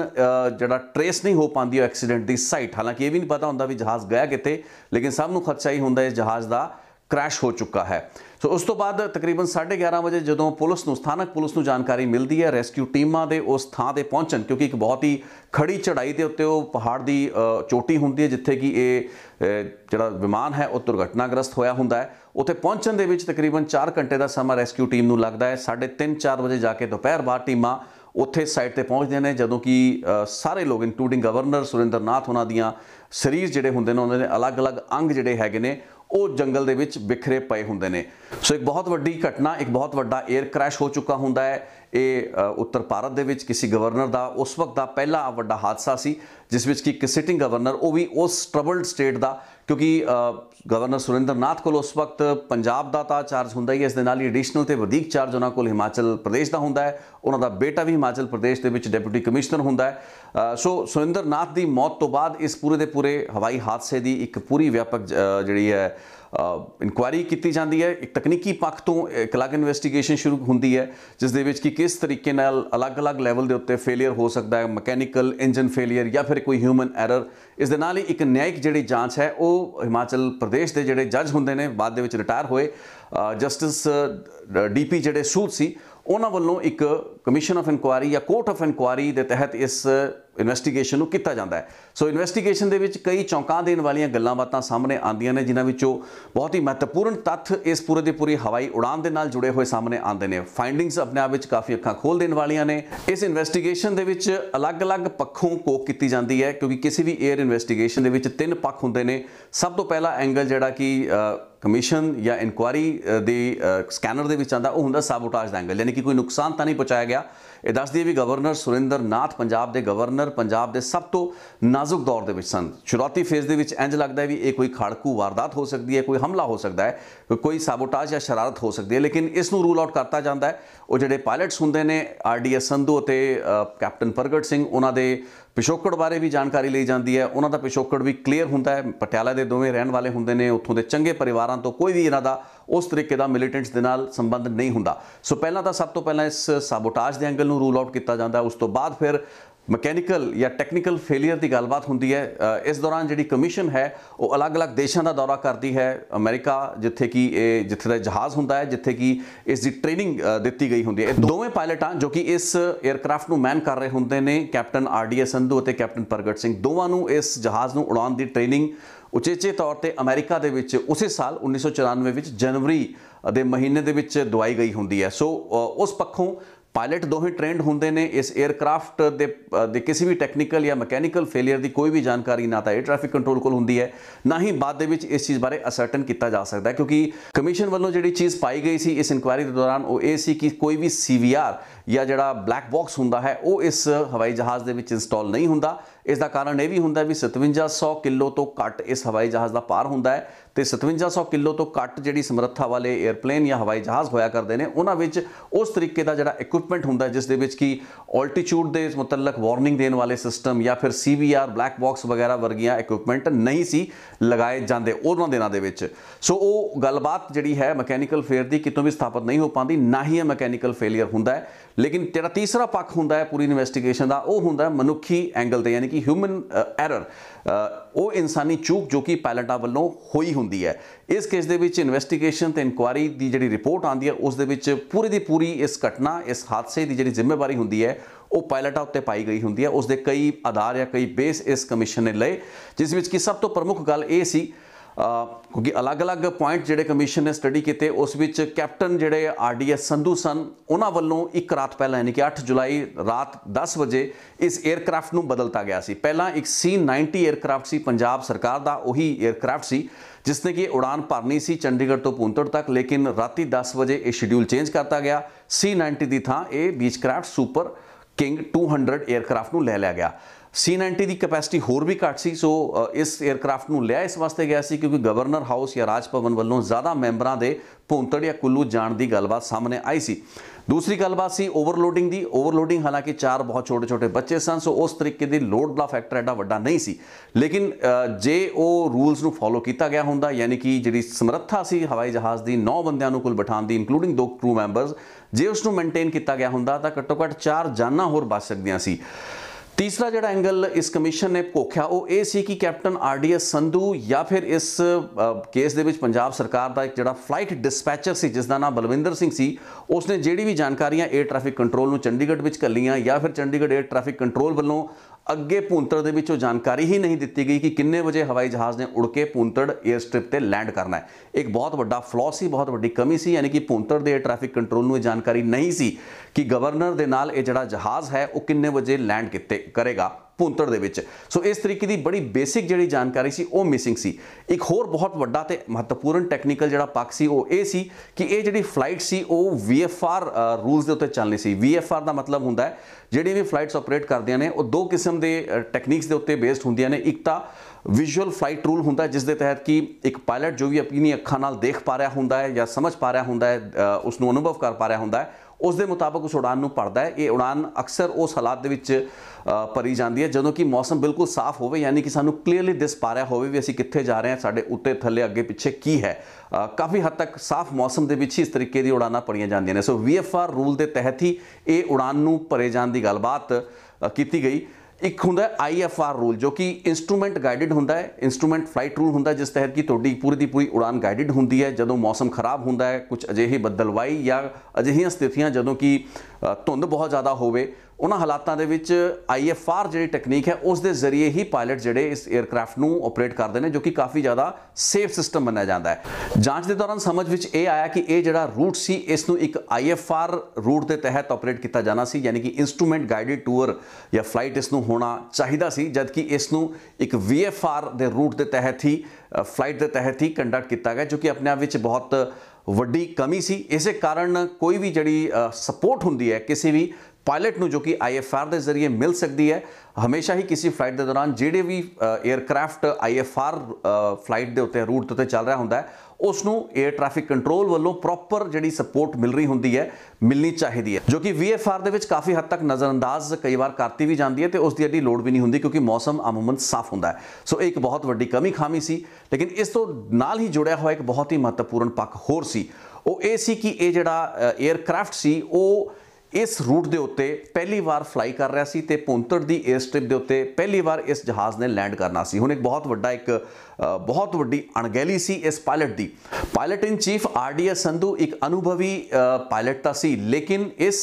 ਜਿਹੜਾ ਟਰੇਸ ਨਹੀਂ ਹੋ ਪਾਉਂਦੀ ਉਹ ਐਕਸੀਡੈਂਟ ਦੀ ਸਾਈਟ ਹਾਲਾਂਕਿ ਇਹ ਵੀ ਨਹੀਂ ਪਤਾ ਹੁੰਦਾ ਵੀ ਜਹਾਜ਼ ਗਿਆ ਕਿੱਥੇ ਲੇਕਿਨ ਸਭ ਨੂੰ ਖਰਚਾ ਹੀ ਹੁੰਦਾ ਇਸ ਜਹਾਜ਼ ਦਾ ਕ੍ਰੈਸ਼ ਹੋ ਚੁੱਕਾ ਹੈ ਸੋ ਉਸ ਤੋਂ ਬਾਅਦ ਤਕਰੀਬਨ 11:30 ਵਜੇ ਜਦੋਂ ਪੁਲਿਸ ਨੂੰ ਸਥਾਨਕ ਪੁਲਿਸ ਨੂੰ ਜਾਣਕਾਰੀ ਮਿਲਦੀ ਹੈ ਰੈਸਕਿਊ ਟੀਮਾਂ ਦੇ ਉਸ ਥਾਂ ਤੇ ਪਹੁੰਚਣ ਕਿਉਂਕਿ ਇੱਕ ਬਹੁਤ ਹੀ ਖੜੀ ਚੜ੍ਹਾਈ ਦੇ ਉੱਤੇ ਉਹ ਪਹਾੜ ਦੀ ਚੋਟੀ ਹੁੰਦੀ ਹੈ ਜਿੱਥੇ ਕਿ ਇਹ ਜਿਹੜਾ ਵਿਮਾਨ ਹੈ ਉਹ ਦੁਰਘਟਨਾਗ੍ਰਸਤ ਹੋਇਆ ਹੁੰਦਾ ਹੈ ਉੱਥੇ ਪਹੁੰਚਣ ਦੇ ਵਿੱਚ ਤਕਰੀਬਨ 4 ਘੰਟੇ ਦਾ ਸਮਾਂ ਰੈਸਕਿਊ ਟੀਮ ਨੂੰ ਲੱਗਦਾ ਹੈ 3:30-4 ਵਜੇ ਜਾ ਕੇ ਦੁਪਹਿਰ ਬਾਅਦ ਟੀਮਾਂ ਉੱਥੇ ਸਾਈਟ ਤੇ ਪਹੁੰਚਦੇ ਨੇ ਜਦੋਂ ਕਿ ਸਾਰੇ ਲੋਕ ਇਨਕਲੂਡਿੰਗ ਗਵਰਨਰ ਸੁਰਿੰਦਰਨਾਥ ਉਹਨਾਂ ਦੀਆਂ ਸਰੀਰ ਜਿਹੜੇ ਹੁੰਦੇ ਨੇ ਉਹਨਾਂ ਦੇ ਅਲੱਗ-ਅਲੱਗ ਅੰਗ ਜਿਹੜੇ ਹੈਗੇ ਨੇ ਉਹ ਜੰਗਲ ਦੇ ਵਿੱਚ ਬਿਖਰੇ ਪਏ ਹੁੰਦੇ ਨੇ ਸੋ ਇੱਕ ਬਹੁਤ ਵੱਡੀ ਘਟਨਾ ਇੱਕ ਬਹੁਤ ਵੱਡਾ 에ਅਰ ਕ੍ਰੈਸ਼ ਹੋ ਚੁੱਕਾ ਹੁੰਦਾ ਹੈ ਇਹ ਉੱਤਰ ਭਾਰਤ ਦੇ ਵਿੱਚ ਕਿਸੇ ਗਵਰਨਰ ਦਾ ਉਸ ਵਕਤ ਦਾ ਪਹਿਲਾ ਵੱਡਾ ਹਾਦਸਾ ਸੀ ਜਿਸ ਵਿੱਚ ਕਿ ਇੱਕ ਸਿਟਿੰਗ ਗਵਰਨਰ ਉਹ ਵੀ ਉਸ ਟਰਬਲਡ ਸਟੇਟ ਦਾ ਕਿਉਂਕਿ ਗਵਰਨਰ ਸੁਰਿੰਦਰ ਨਾਥ ਕੋਲ ਉਸ ਵਕਤ ਪੰਜਾਬ ਦਾ ਤਾਂ ਚਾਰਜ ਹੁੰਦਾ ਹੀ ਇਸ ਦੇ ਨਾਲ ਹੀ ਐਡੀਸ਼ਨਲ ਤੇ ਵਧੇਕ ਚਾਰਜ ਉਹਨਾਂ ਕੋਲ ਹਿਮਾਚਲ ਪ੍ਰਦੇਸ਼ ਦਾ ਹੁੰਦਾ ਹੈ ਉਹਨਾਂ ਦਾ ਬੇਟਾ ਵੀ ਹਿਮਾਚਲ ਪ੍ਰਦੇਸ਼ ਦੇ ਵਿੱਚ ਡਿਪਟੀ ਕਮਿਸ਼ਨਰ ਹੁੰਦਾ ਹੈ ਸੋ ਸੁਰਿੰਦਰ ਨਾਥ ਦੀ ਮੌਤ ਤੋਂ ਬਾਅਦ ਇਸ ਪੂਰੇ ਦੇ ਪੂਰੇ ਹਵਾਈ ਹਾਦਸੇ ਦੀ ਇੱਕ ਪੂਰੀ ਵਿਆਪਕ ਜਿਹੜੀ ਹੈ ਇਨਕੁਆਰੀ ਕੀਤੀ ਜਾਂਦੀ ਹੈ ਇੱਕ ਤਕਨੀਕੀ ਪੱਖ ਤੋਂ ਇੱਕ ਅਲੱਗ ਇਨਵੈਸਟੀਗੇਸ਼ਨ ਸ਼ੁਰੂ ਹੁੰਦੀ ਹੈ ਜਿਸ ਦੇ ਵਿੱਚ ਕਿ ਕਿਸ ਤਰੀਕੇ ਨਾਲ ਅਲੱਗ-ਅਲੱਗ ਲੈਵਲ ਦੇ ਉੱਤੇ ਫੇਲਿਅਰ ਹੋ ਸਕਦਾ ਹੈ ਮਕੈਨੀਕਲ ਇੰਜਨ ਫੇਲਿਅਰ ਜਾਂ ਫਿਰ ਕੋਈ ਹਿਊਮਨ ਐਰਰ ਇਸ ਦੇ ਨਾਲ ਹੀ ਇੱਕ ਨਿਆਇਕ ਜਿਹੜੀ ਜਾਂਚ ਹੈ ਉਹ ਹਿਮਾਚਲ ਪ੍ਰਦੇਸ਼ ਦੇ ਜਿਹੜੇ ਜੱਜ ਹੁੰਦੇ ਨੇ ਬਾਅਦ ਦੇ ਵਿੱਚ ਰਿਟਾਇਰ ਹੋਏ ਜਸਟਿਸ ਡੀਪੀ ਜਿਹੜੇ ਸੂਤ ਸੀ ਉਹਨਾਂ ਵੱਲੋਂ ਇੱਕ ਕਮਿਸ਼ਨ ਆਫ ਇਨਕੁਆਇਰੀ ਜਾਂ ਕੋਰਟ ਆਫ ਇਨਕੁਆਇਰੀ ਦੇ ਤਹਿਤ ਇਸ ਇਨਵੈਸਟੀਗੇਸ਼ਨ ਨੂੰ ਕੀਤਾ ਜਾਂਦਾ ਹੈ ਸੋ ਇਨਵੈਸਟੀਗੇਸ਼ਨ ਦੇ ਵਿੱਚ ਕਈ ਚੌਂਕਾ ਦੇਣ ਵਾਲੀਆਂ ਗੱਲਾਂ ਬਾਤਾਂ ਸਾਹਮਣੇ ਆਉਂਦੀਆਂ ਨੇ ਜਿਨ੍ਹਾਂ ਵਿੱਚੋਂ ਬਹੁਤ ਹੀ ਮਹੱਤਵਪੂਰਨ ਤੱਥ ਇਸ ਪੂਰੇ ਦੇ ਪੂਰੀ ਹਵਾਈ ਉਡਾਨ ਦੇ ਨਾਲ ਜੁੜੇ ਹੋਏ ਸਾਹਮਣੇ ਆਉਂਦੇ ਨੇ ਫਾਈਂਡਿੰਗਸ ਆਪਣੇ ਆਪ ਵਿੱਚ ਕਾਫੀ ਅੱਖਾਂ ਖੋਲ ਦੇਣ ਵਾਲੀਆਂ ਨੇ ਇਸ ਇਨਵੈਸਟੀਗੇਸ਼ਨ ਦੇ ਵਿੱਚ ਅਲੱਗ-ਅਲੱਗ ਪੱਖੋਂ ਕੋਕ ਕੀਤੀ ਜਾਂਦੀ ਹੈ ਕਿਉਂਕਿ ਕਿਸੇ ਵੀ 에ਅਰ ਇਨਵੈਸਟੀਗੇਸ਼ਨ ਦੇ ਵਿੱਚ ਤਿੰਨ ਪੱਖ ਹੁੰਦੇ ਨੇ ਸਭ ਤੋਂ ਪਹਿਲਾ ਐਂਗਲ ਜਿਹੜਾ ਕਿ ਕਮਿਸ਼ਨ ਜਾਂ ਇਨਕੁਆਰੀ ਦੇ ਸਕੈਨਰ ਦੇ ਵਿੱਚ ਆਂਦਾ ਉਹ ਹੁੰਦਾ ਸਾਬੋਟਾਜ ਦਾ ਐਂਗਲ ਯਾਨੀ ਕਿ ਕੋਈ ਨੁਕਸਾਨ ਤਾਂ ਨਹੀਂ ਪਹੁੰਚਾਇਆ ਗਿਆ ਇਹ ਦੱਸਦੀ ਹੈ ਵੀ ਗਵਰਨਰ ਸੁਰਿੰਦਰ ਨਾਥ ਪੰਜਾਬ ਦੇ ਗਵਰਨਰ ਪੰਜਾਬ ਦੇ ਸਭ ਤੋਂ ਨਾਜ਼ੁਕ ਦੌਰ ਦੇ ਵਿੱਚ ਸਨ ਸ਼ੁਰੂਆਤੀ ਫੇਜ਼ ਦੇ ਵਿੱਚ ਇੰਜ ਲੱਗਦਾ ਹੈ ਵੀ ਇਹ ਕੋਈ ਖੜਕੂ ਵਾਰਦਾਤ ਹੋ ਸਕਦੀ ਹੈ ਕੋਈ ਹਮਲਾ ਹੋ ਸਕਦਾ ਹੈ ਕੋਈ ਸਾਬੋਟਾਜ ਜਾਂ ਸ਼ਰਾਰਤ ਹੋ ਸਕਦੀ ਹੈ ਲੇਕਿਨ ਇਸ ਨੂੰ ਰੂਲ ਆਊਟ ਕਰਤਾ ਜਾਂਦਾ ਹੈ ਉਹ ਜਿਹੜੇ ਪਾਇਲਟਸ ਹੁੰਦੇ ਨੇ ਆਰਡੀਐਸ ਸੰਧੂ ਅਤੇ ਕੈਪਟਨ ਪ੍ਰਗਟ ਸਿੰਘ ਉਹਨਾਂ ਦੇ ਪਿਸ਼ੋਕੜ ਬਾਰੇ ਵੀ ਜਾਣਕਾਰੀ ਲਈ ਜਾਂਦੀ ਹੈ ਉਹਨਾਂ ਦਾ ਪਿਸ਼ੋਕੜ ਵੀ ਕਲੀਅਰ ਹੁੰਦਾ ਹੈ ਪਟਿਆਲਾ ਦੇ ਦੋਵੇਂ ਰਹਿਣ ਵਾਲੇ ਹੁੰਦੇ ਨੇ ਉੱਥੋਂ ਦੇ ਚੰਗੇ ਪਰਿਵਾਰਾਂ ਤੋਂ ਕੋਈ ਵੀ ਇਹਨਾਂ ਦਾ ਉਸ ਤਰੀਕੇ ਦਾ ਮਿਲੀਟੈਂਟਸ ਦੇ ਨਾਲ ਸੰਬੰਧ ਨਹੀਂ ਹੁੰਦਾ ਸੋ ਪਹਿਲਾਂ ਤਾਂ ਸਭ ਤੋਂ ਪਹਿਲਾਂ ਇਸ ਸਾਬੋਟਾਜ ਦੇ ਐਂਗਲ ਨੂੰ ਰੂਲ ਆਊਟ ਕੀਤਾ ਜਾਂਦਾ ਉਸ ਤੋਂ ਬਾਅਦ ਫਿਰ ਮਕੈਨੀਕਲ ਜਾਂ ਟੈਕਨੀਕਲ ਫੇਲਿਅਰ ਦੀ ਗੱਲਬਾਤ ਹੁੰਦੀ ਹੈ ਇਸ ਦੌਰਾਨ ਜਿਹੜੀ ਕਮਿਸ਼ਨ ਹੈ ਉਹ ਅਲੱਗ-ਅਲੱਗ ਦੇਸ਼ਾਂ ਦਾ ਦੌਰਾ ਕਰਦੀ ਹੈ ਅਮਰੀਕਾ ਜਿੱਥੇ ਕਿ ਇਹ ਜਿੱਥੇ ਦਾ ਜਹਾਜ਼ ਹੁੰਦਾ ਹੈ ਜਿੱਥੇ ਕਿ ਇਸ ਦੀ ਟ੍ਰੇਨਿੰਗ ਦਿੱਤੀ ਗਈ ਹੁੰਦੀ ਹੈ ਇਹ ਦੋਵੇਂ ਪਾਇਲਟਾਂ ਜੋ ਕਿ ਇਸ 에ਅਰਕ੍ਰਾਫਟ ਨੂੰ ਮੈਨ ਕਰ ਰਹੇ ਹੁੰਦੇ ਨੇ ਕੈਪਟਨ ਆਰਡੀਐਸ ਸੰਧੂ ਅਤੇ ਕੈਪਟਨ ਪ੍ਰਗਟ ਸਿੰਘ ਦੋਵਾਂ ਨੂੰ ਇਸ ਜਹਾਜ਼ ਨੂੰ ਉਡਾਉਣ ਦੀ ਟ੍ਰੇਨਿੰਗ ਉਚੇਚੇ ਤੌਰ ਤੇ ਅਮਰੀਕਾ ਦੇ ਵਿੱਚ ਉਸੇ ਸਾਲ 1994 ਵਿੱਚ ਜਨਵਰੀ ਦੇ ਮਹੀਨੇ ਦੇ ਵਿੱਚ ਦਵਾਈ ਗਈ ਹੁੰਦੀ ਹੈ ਸੋ ਉਸ ਪੱਖੋਂ ਪਾਇਲਟ ਦੋਹੇ ਟ੍ਰੇਨਡ ਹੁੰਦੇ ਨੇ ਇਸ 에ਅਰਕ੍ਰਾਫਟ ਦੇ ਦੇ ਕਿਸੇ ਵੀ ਟੈਕਨੀਕਲ ਜਾਂ ਮਕੈਨੀਕਲ ਫੇਲਿਅਰ ਦੀ ਕੋਈ ਵੀ ਜਾਣਕਾਰੀ ਨਾ ਤਾਂ 에ਅਰ ਟ੍ਰੈਫਿਕ ਕੰਟਰੋਲ ਕੋਲ ਹੁੰਦੀ ਹੈ ਨਾ ਹੀ ਬਾਅਦ ਦੇ ਵਿੱਚ ਇਸ ਚੀਜ਼ ਬਾਰੇ ਅਸਰਟਨ ਕੀਤਾ ਜਾ ਸਕਦਾ ਹੈ ਕਿਉਂਕਿ ਕਮਿਸ਼ਨ ਵੱਲੋਂ ਜਿਹੜੀ ਚੀਜ਼ ਪਾਈ ਗਈ ਸੀ ਇਸ ਇਨਕੁਆਇਰੀ ਦੇ ਦੌਰਾਨ ਉਹ ਇਹ ਸੀ ਕਿ ਕੋਈ ਵੀ ਸੀਵੀਆਰ ਜਾਂ ਜਿਹੜਾ ਬਲੈਕ ਬਾਕਸ ਹੁੰਦਾ ਹੈ ਉਹ ਇਸ ਹਵਾਈ ਜਹਾਜ਼ ਦੇ ਵਿੱਚ ਇੰਸਟਾਲ ਨਹੀਂ ਹੁੰਦਾ ਇਸ ਦਾ ਕਾਰਨ ਇਹ ਵੀ ਹੁੰਦਾ ਵੀ 5700 ਕਿਲੋ ਤੋਂ ਘੱਟ ਇਸ ਹਵਾਈ ਜਹਾਜ਼ ਦਾ ਪਾਰ ਹੁੰਦਾ ਹੈ ਤੇ 5700 ਕਿਲੋ ਤੋਂ ਘੱਟ ਜਿਹੜੀ ਸਮਰੱਥਾ ਵਾਲੇ 에ਅਰਪਲੇਨ ਜਾਂ ਹਵਾਈ ਜਹਾਜ਼ ਹੋਇਆ ਕਰਦੇ ਨੇ ਉਹਨਾਂ ਵਿੱਚ ਉਸ ਤਰੀਕੇ ਦਾ ਜਿਹੜਾ ਇਕਵਿਪਮੈਂਟ ਹੁੰਦਾ ਜਿਸ ਦੇ ਵਿੱਚ ਕੀ ਆਲਟੀਟਿਊਡ ਦੇ ਮੁਤਲਕ ਵਾਰਨਿੰਗ ਦੇਣ ਵਾਲੇ ਸਿਸਟਮ ਜਾਂ ਫਿਰ ਸੀਵੀਆਰ ਬਲੈਕ ਬਾਕਸ ਵਗੈਰਾ ਵਰਗੀਆਂ ਇਕਵਿਪਮੈਂਟ ਨਹੀਂ ਸੀ ਲਗਾਏ ਜਾਂਦੇ ਉਹਨਾਂ ਦਿਨਾਂ ਦੇ ਵਿੱਚ ਸੋ ਉਹ ਗੱਲਬਾਤ ਜਿਹੜੀ ਹੈ ਮਕੈਨੀਕਲ ਫੇਅਰ ਦੀ ਕਿਤੋਂ ਵੀ ਸਥਾਪਿਤ ਨਹੀਂ ਹੋ ਪਾਉਂਦੀ ਨਾ ਹੀ ਇਹ ਮਕੈਨੀਕਲ ਫੇਲਿਅਰ ਹੁੰਦਾ ਹੈ ਲੇਕਿਨ ਜਿਹੜਾ ਤੀਸਰਾ ਪੱਖ ਹੁੰਦਾ ਹੈ ਪੂਰੀ ਇਨਵੈਸਟੀਗੇਸ਼ਨ ਦਾ ਉਹ ਹੁੰਦਾ ਮਨੁੱਖੀ ਐਂਗਲ ਤੇ ਯਾਨੀ ਕਿ ਹਿਊਮਨ ਐਰਰ ਉਹ ਇਨਸਾਨੀ ਚੂਕ ਜੋ ਕਿ ਪਾਇਲਟਾਂ ਵੱਲੋਂ ਹੋਈ ਹੁੰਦੀ ਹੈ ਇਸ ਕੇਸ ਦੇ ਵਿੱਚ ਇਨਵੈਸਟੀਗੇਸ਼ਨ ਤੇ ਇਨਕੁਆਰੀ ਦੀ ਜਿਹੜੀ ਰਿਪੋਰਟ ਆਂਦੀ ਹੈ ਉਸ ਦੇ ਵਿੱਚ ਪੂਰੀ ਦੀ ਪੂਰੀ ਇਸ ਘਟਨਾ ਇਸ ਹਾਦਸੇ ਦੀ ਜਿਹੜੀ ਜ਼ਿੰਮੇਵਾਰੀ ਹੁੰਦੀ ਹੈ ਉਹ ਪਾਇਲਟਾਂ ਉੱਤੇ ਪਾਈ ਗਈ ਹੁੰਦੀ ਹੈ ਉਸ ਦੇ ਕਈ ਆਧਾਰ ਜਾਂ ਕਈ ਬੇਸ ਇਸ ਕਮਿਸ਼ਨ ਨੇ ਲਏ ਜਿਸ ਵਿੱਚ ਕਿ ਸਭ ਤੋਂ ਪ੍ਰਮੁੱਖ ਗੱਲ ਇਹ ਸੀ ਕਿਉਂਕਿ ਅਲੱਗ-ਅਲੱਗ ਪੁਆਇੰਟ ਜਿਹੜੇ ਕਮਿਸ਼ਨ ਨੇ ਸਟੱਡੀ ਕੀਤੇ ਉਸ ਵਿੱਚ ਕੈਪਟਨ ਜਿਹੜੇ ਆਰਡੀਐਸ ਸੰਧੂ ਸਨ ਉਹਨਾਂ ਵੱਲੋਂ ਇੱਕ ਰਾਤ ਪਹਿਲਾਂ ਯਾਨੀ ਕਿ 8 ਜੁਲਾਈ ਰਾਤ 10 ਵਜੇ ਇਸ 에ਅਰਕ੍ਰਾਫਟ ਨੂੰ ਬਦਲਤਾ ਗਿਆ ਸੀ ਪਹਿਲਾਂ ਇੱਕ C90 에ਅਰਕ੍ਰਾਫਟ ਸੀ ਪੰਜਾਬ ਸਰਕਾਰ ਦਾ ਉਹੀ 에ਅਰਕ੍ਰਾਫਟ ਸੀ ਜਿਸ ਨੇ ਕਿ ਉਡਾਨ ਭਰਨੀ ਸੀ ਚੰਡੀਗੜ੍ਹ ਤੋਂ ਪੁੰਤੜ ਤੱਕ ਲੇਕਿਨ ਰਾਤੀ 10 ਵਜੇ ਇਹ ਸ਼ਡਿਊਲ ਚੇਂਜ ਕਰਤਾ ਗਿਆ C90 ਦੀ ਥਾਂ ਇਹ ਬੀਚਕ੍ਰਾਫਟ ਸੁਪਰ ਕਿੰਗ 200 에ਅਰਕ੍ਰਾਫਟ ਨੂੰ ਲੈ ਲਿਆ ਗਿਆ C90 ਦੀ ਕੈਪੈਸਿਟੀ ਹੋਰ ਵੀ ਘੱਟ ਸੀ ਸੋ ਇਸ 에ਅਰਕ੍ਰਾਫਟ ਨੂੰ ਲਿਆ ਇਸ ਵਾਸਤੇ ਗਿਆ ਸੀ ਕਿਉਂਕਿ ਗਵਰਨਰ ਹਾਊਸ ਜਾਂ ਰਾਜ ਭਵਨ ਵੱਲੋਂ ਜ਼ਿਆਦਾ ਮੈਂਬਰਾਂ ਦੇ ਭੁੰਤੜ ਜਾਂ ਕੁੱਲੂ ਜਾਣ ਦੀ ਗੱਲਬਾਤ ਸਾਹਮਣੇ ਆਈ ਸੀ ਦੂਸਰੀ ਗੱਲਬਾਤ ਸੀ ਓਵਰਲੋਡਿੰਗ ਦੀ ਓਵਰਲੋਡਿੰਗ ਹਾਲਾਂਕਿ ਚਾਰ ਬਹੁਤ ਛੋਟੇ-ਛੋਟੇ ਬੱਚੇ ਸਨ ਸੋ ਉਸ ਤਰੀਕੇ ਦੀ ਲੋਡ ਦਾ ਫੈਕਟਰ ਐਡਾ ਵੱਡਾ ਨਹੀਂ ਸੀ ਲੇਕਿਨ ਜੇ ਉਹ ਰੂਲਸ ਨੂੰ ਫਾਲੋ ਕੀਤਾ ਗਿਆ ਹੁੰਦਾ ਯਾਨੀ ਕਿ ਜਿਹੜੀ ਸਮਰੱਥਾ ਸੀ ਹਵਾਈ ਜਹਾਜ਼ ਦੀ 9 ਬੰਦਿਆਂ ਨੂੰ ਕੁੱਲ ਬਿਠਾਉਣ ਦੀ ਇਨਕਲੂਡਿੰਗ ਦੋ ਕਰੂ ਮੈਂਬਰਸ ਜੇ ਉਸ ਨੂੰ ਮੇਨਟੇਨ ਕੀਤਾ ਗਿਆ ਹੁੰਦਾ ਤਾਂ ਘੱਟੋ-ਘੱਟ ਚਾਰ ਜਾਨਾਂ ਹੋਰ ਬਚ ਸਕਦੀਆਂ ਸੀ ਤੀਸਰਾ ਜਿਹੜਾ ਐਂਗਲ ਇਸ ਕਮਿਸ਼ਨ ਨੇ ਭੋਖਿਆ ਉਹ ਇਹ ਸੀ ਕਿ ਕੈਪਟਨ ਆਰਡੀਐਸ ਸੰਧੂ ਜਾਂ ਫਿਰ ਇਸ ਕੇਸ ਦੇ ਵਿੱਚ ਪੰਜਾਬ ਸਰਕਾਰ ਦਾ ਇੱਕ ਜਿਹੜਾ ਫਲਾਈਟ ਡਿਸਪੈਚਰ ਸੀ ਜਿਸ ਦਾ ਨਾਮ ਬਲਵਿੰਦਰ ਸਿੰਘ ਸੀ ਉਸਨੇ ਜਿਹੜੀ ਵੀ ਜਾਣਕਾਰੀਆਂ 에어 ਟ੍ਰੈਫਿਕ ਕੰਟਰੋਲ ਨੂੰ ਚੰਡੀਗੜ੍ਹ ਵਿੱਚ ਕੱਲੀਆਂ ਜਾਂ ਫਿਰ ਚੰਡੀਗੜ੍ਹ 에어 ਟ੍ਰੈਫਿਕ ਕੰਟਰੋਲ ਵੱਲੋਂ ਅੱਗੇ ਪੂੰਤੜ ਦੇ ਵਿੱਚ ਉਹ ਜਾਣਕਾਰੀ ਹੀ ਨਹੀਂ ਦਿੱਤੀ ਗਈ ਕਿ ਕਿੰਨੇ ਵਜੇ ਹਵਾਈ ਜਹਾਜ਼ ਨੇ ਉੜ ਕੇ ਪੂੰਤੜ 에ਅਰ ਸਟ੍ਰਿਪ ਤੇ ਲੈਂਡ ਕਰਨਾ ਹੈ ਇੱਕ ਬਹੁਤ ਵੱਡਾ ਫਲੋ ਸੀ ਬਹੁਤ ਵੱਡੀ ਕਮੀ ਸੀ ਯਾਨੀ ਕਿ ਪੂੰਤੜ ਦੇ ਟ੍ਰੈਫਿਕ ਕੰਟਰੋਲ ਨੂੰ ਇਹ ਜਾਣਕਾਰੀ ਨਹੀਂ ਸੀ ਕਿ ਗਵਰਨਰ ਦੇ ਨਾਲ ਇਹ ਜਿਹੜਾ ਜਹਾਜ਼ ਹੈ ਉਹ ਕਿੰਨੇ ਵਜੇ ਲੈਂਡ ਕਿਤੇ ਕਰੇਗਾ ਪੁੰਤੜ ਦੇ ਵਿੱਚ ਸੋ ਇਸ ਤਰੀਕੇ ਦੀ ਬੜੀ ਬੇਸਿਕ ਜਿਹੜੀ ਜਾਣਕਾਰੀ ਸੀ ਉਹ ਮਿਸਿੰਗ ਸੀ ਇੱਕ ਹੋਰ ਬਹੁਤ ਵੱਡਾ ਤੇ ਮਹੱਤਵਪੂਰਨ ਟੈਕਨੀਕਲ ਜਿਹੜਾ ਪੱਖ ਸੀ ਉਹ ਇਹ ਸੀ ਕਿ ਇਹ ਜਿਹੜੀ ਫਲਾਈਟ ਸੀ ਉਹ VFR ਰੂਲਸ ਦੇ ਉੱਤੇ ਚੱਲਣੀ ਸੀ VFR ਦਾ ਮਤਲਬ ਹੁੰਦਾ ਹੈ ਜਿਹੜੀਆਂ ਵੀ ਫਲਾਈਟਸ ਆਪਰੇਟ ਕਰਦੀਆਂ ਨੇ ਉਹ ਦੋ ਕਿਸਮ ਦੇ ਟੈਕਨੀਕਸ ਦੇ ਉੱਤੇ ਬੇਸਡ ਹੁੰਦੀਆਂ ਨੇ ਇੱਕ ਤਾਂ ਵਿਜ਼ੂਅਲ ਫਲਾਈਟ ਰੂਲ ਹੁੰਦਾ ਜਿਸ ਦੇ ਤਹਿਤ ਕਿ ਇੱਕ ਪਾਇਲਟ ਜੋ ਵੀ ਆਪਣੀ ਅੱਖਾਂ ਨਾਲ ਦੇਖ ਪਾ ਰਿਹਾ ਹੁੰਦਾ ਹੈ ਜਾਂ ਸਮਝ ਪਾ ਰਿਹਾ ਹੁੰਦਾ ਹੈ ਉਸ ਨੂੰ ਅਨੁਭਵ ਕਰ ਪਾ ਰਿਹਾ ਹੁੰਦਾ ਹੈ ਉਸ ਦੇ ਮੁਤਾਬਕ ਉਸ ਉਡਾਨ ਨੂੰ ਪੜਦਾ ਹੈ ਇਹ ਉਡਾਨ ਅਕਸਰ ਉਸ ਹਾਲਾਤ ਦੇ ਵਿੱਚ ਭਰੀ ਜਾਂਦੀ ਹੈ ਜਦੋਂ ਕਿ ਮੌਸਮ ਬਿਲਕੁਲ ਸਾਫ਼ ਹੋਵੇ ਯਾਨੀ ਕਿ ਸਾਨੂੰ ਕਲੀਅਰਲੀ ਦਿਸ ਪਾ ਰਿਹਾ ਹੋਵੇ ਵੀ ਅਸੀਂ ਕਿੱਥੇ ਜਾ ਰਹੇ ਹਾਂ ਸਾਡੇ ਉੱਤੇ ਥੱਲੇ ਅੱਗੇ ਪਿੱਛੇ ਕੀ ਹੈ ਕਾਫੀ ਹੱਦ ਤੱਕ ਸਾਫ਼ ਮੌਸਮ ਦੇ ਵਿੱਚ ਹੀ ਇਸ ਤਰੀਕੇ ਦੀ ਉਡਾਨਾਂ ਪੜੀਆਂ ਜਾਂਦੀਆਂ ਨੇ ਸੋ ਵੀਐਫਆਰ ਰੂਲ ਦੇ ਤਹਿਤ ਹੀ ਇਹ ਉਡਾਨ ਨੂੰ ਭਰੇ ਜਾਣ ਦੀ ਗੱਲਬਾਤ ਕੀਤੀ ਗਈ ਇੱਕ ਹੁੰਦਾ ਆਈਐਫਆਰ ਰੂਲ ਜੋ ਕਿ ਇਨਸਟਰੂਮੈਂਟ ਗਾਈਡਡ ਹੁੰਦਾ ਹੈ ਇਨਸਟਰੂਮੈਂਟ ਫਲਾਈਟ ਰੂਲ ਹੁੰਦਾ ਜਿਸ ਤਹਿਤ ਕਿ ਤੁਹਾਡੀ ਪੂਰੀ ਦੀ ਪੂਰੀ ਉਡਾਨ ਗਾਈਡਡ ਹੁੰਦੀ ਹੈ ਜਦੋਂ ਮੌਸਮ ਖਰਾਬ ਹੁੰਦਾ ਹੈ ਕੁਝ ਅਜਿਹੇ ਬਦਲਵਾਈ ਜਾਂ ਅਜਿਹੀਆਂ ਸਥਿਤੀਆਂ ਜਦੋਂ ਕਿ ਧੁੰਦ ਬਹੁਤ ਜ਼ਿਆਦਾ ਹੋਵੇ ਉਹਨਾਂ ਹਾਲਾਤਾਂ ਦੇ ਵਿੱਚ ਆਈਐਫਆਰ ਜਿਹੜੀ ਟੈਕਨੀਕ ਹੈ ਉਸ ਦੇ ਜ਼ਰੀਏ ਹੀ ਪਾਇਲਟ ਜਿਹੜੇ ਇਸ 에ਅਰਕ੍ਰਾਫਟ ਨੂੰ ਆਪਰੇਟ ਕਰਦੇ ਨੇ ਜੋ ਕਿ ਕਾਫੀ ਜ਼ਿਆਦਾ ਸੇਫ ਸਿਸਟਮ ਮੰਨਿਆ ਜਾਂਦਾ ਹੈ ਜਾਂਚ ਦੇ ਦੌਰਾਨ ਸਮਝ ਵਿੱਚ ਇਹ ਆਇਆ ਕਿ ਇਹ ਜਿਹੜਾ ਰੂਟ ਸੀ ਇਸ ਨੂੰ ਇੱਕ ਆਈਐਫਆਰ ਰੂਟ ਦੇ ਤਹਿਤ ਆਪਰੇਟ ਕੀਤਾ ਜਾਣਾ ਸੀ ਯਾਨੀ ਕਿ ਇਨਸਟਰੂਮੈਂਟ ਗਾਈਡਡ ਟੂਰ ਜਾਂ ਫਲਾਈਟ ਇਸ ਨੂੰ ਹੋਣਾ ਚਾਹੀਦਾ ਸੀ ਜਦਕਿ ਇਸ ਨੂੰ ਇੱਕ ਵੀਐਫਆਰ ਦੇ ਰੂਟ ਦੇ ਤਹਿਤ ਹੀ ਫਲਾਈਟ ਦੇ ਤਹਿਤ ਹੀ ਕੰਡਕਟ ਕੀਤਾ ਗਿਆ ਜੋ ਕਿ ਆਪਣੇ ਆਪ ਵਿੱਚ ਬਹੁਤ ਵੱਡੀ ਕਮੀ ਸੀ ਇਸੇ ਕਾਰਨ ਕੋਈ ਵੀ ਜਿਹੜੀ ਸਪੋਰਟ ਹੁੰਦੀ ਹੈ ਕਿਸੇ ਵੀ ਪਾਇਲਟ ਨੂੰ ਜੋ ਕਿ ਆਈਐਫਆਰ ਦੇ ਜ਼ਰੀਏ ਮਿਲ ਸਕਦੀ ਹੈ ਹਮੇਸ਼ਾ ਹੀ ਕਿਸੇ ਫਲਾਈਟ ਦੇ ਦੌਰਾਨ ਜਿਹੜੇ ਵੀ 에ਅਰਕ੍ਰਾਫਟ ਆਈਐਫਆਰ ਫਲਾਈਟ ਦੇ ਉੱਤੇ ਰੂਟ ਤੇ ਚੱਲ ਰਿਹਾ ਹੁੰਦਾ ਹੈ ਉਸ ਨੂੰ 에ਅਰ ਟ੍ਰੈਫਿਕ ਕੰਟਰੋਲ ਵੱਲੋਂ ਪ੍ਰੋਪਰ ਜਿਹੜੀ ਸਪੋਰਟ ਮਿਲ ਰਹੀ ਹੁੰਦੀ ਹੈ ਮਿਲਣੀ ਚਾਹੀਦੀ ਹੈ ਜੋ ਕਿ VFR ਦੇ ਵਿੱਚ ਕਾਫੀ ਹੱਦ ਤੱਕ ਨਜ਼ਰਅੰਦਾਜ਼ ਕਈ ਵਾਰ ਕਰਤੀ ਵੀ ਜਾਂਦੀ ਹੈ ਤੇ ਉਸ ਦੀ ਐਡੀ ਲੋਡ ਵੀ ਨਹੀਂ ਹੁੰਦੀ ਕਿਉਂਕਿ ਮੌਸਮ ਆਮੂਮਨ ਸਾਫ਼ ਹੁੰਦਾ ਹੈ ਸੋ ਇੱਕ ਬਹੁਤ ਵੱਡੀ ਕਮੀ ਖਾਮੀ ਸੀ ਲੇਕਿਨ ਇਸ ਤੋਂ ਨਾਲ ਹੀ ਜੁੜਿਆ ਹੋਇਆ ਇੱਕ ਬਹੁਤ ਹੀ ਮਹੱਤਵਪੂਰਨ ਪੱਖ ਹੋਰ ਸੀ ਉਹ ਇਹ ਸੀ ਕਿ ਇਹ ਜਿਹੜਾ 에ਅਰਕ੍ਰਾਫਟ ਸੀ ਉਹ ਇਸ ਰੂਟ ਦੇ ਉੱਤੇ ਪਹਿਲੀ ਵਾਰ ਫਲਾਈ ਕਰ ਰਿਹਾ ਸੀ ਤੇ ਪੁੰਤੜ ਦੀ 에ਅਰ ਸਟ੍ਰਿਪ ਦੇ ਉੱਤੇ ਪਹਿਲੀ ਵਾਰ ਇਸ ਜਹਾਜ਼ ਨੇ ਲੈਂਡ ਕਰਨਾ ਸੀ ਹੁਣ ਇੱਕ ਬਹੁਤ ਵੱਡਾ ਇੱਕ ਬਹੁਤ ਵੱਡੀ ਅਣਗਹਿਲੀ ਸੀ ਇਸ ਪਾਇਲਟ ਦੀ pilot in chief RDS Sandhu ਇੱਕ ਅਨੁਭਵੀ ਪਾਇਲਟ ਤਾਂ ਸੀ ਲੇਕਿਨ ਇਸ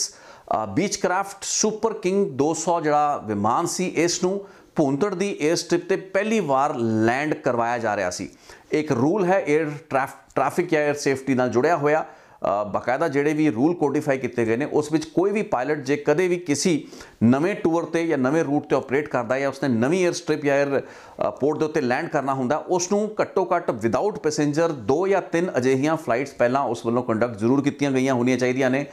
ਬੀਚ ਕ੍ਰਾਫਟ ਸੁਪਰ ਕਿੰਗ 200 ਜਿਹੜਾ ਵਿਮਾਨ ਸੀ ਇਸ ਨੂੰ ਪੁੰਤੜ ਦੀ 에ਅਰ ਸਟ੍ਰਿਪ ਤੇ ਪਹਿਲੀ ਵਾਰ ਲੈਂਡ ਕਰਵਾਇਆ ਜਾ ਰਿਹਾ ਸੀ ਇੱਕ ਰੂਲ ਹੈ 에ਅਰ ਟ੍ਰੈਫਿਕ ਜਾਂ 에ਅਰ ਸੇਫਟੀ ਨਾਲ ਜੁੜਿਆ ਹੋਇਆ ਬਕਾਇਦਾ ਜਿਹੜੇ ਵੀ ਰੂਲ ਕੋਡੀਫਾਈ ਕੀਤੇ ਗਏ ਨੇ ਉਸ ਵਿੱਚ ਕੋਈ ਵੀ ਪਾਇਲਟ ਜੇ ਕਦੇ ਵੀ ਕਿਸੇ ਨਵੇਂ ਟੂਰ ਤੇ ਜਾਂ ਨਵੇਂ ਰੂਟ ਤੇ ਆਪਰੇਟ ਕਰਦਾ ਹੈ ਜਾਂ ਉਸਨੇ ਨਵੀਂ 에ਅਰ ਸਟ੍ਰਿਪ ਜਾਂ 에ਅਰ ਪੋਰਟ ਦੇ ਉੱਤੇ ਲੈਂਡ ਕਰਨਾ ਹੁੰਦਾ ਉਸ ਨੂੰ ਘੱਟੋ ਘੱਟ ਵਿਦਆਊਟ ਪੈਸੇਂਜਰ 2 ਜਾਂ 3 ਅਜਿਹੀਆਂ ਫਲਾਈਟਸ ਪਹਿਲਾਂ ਉਸ ਵੱਲੋਂ ਕੰਡਕਟ ਜ਼ਰੂਰ ਕੀਤੀਆਂ ਗਈਆਂ ਹੋਣੀਆਂ ਚਾਹੀਦੀਆਂ ਨੇ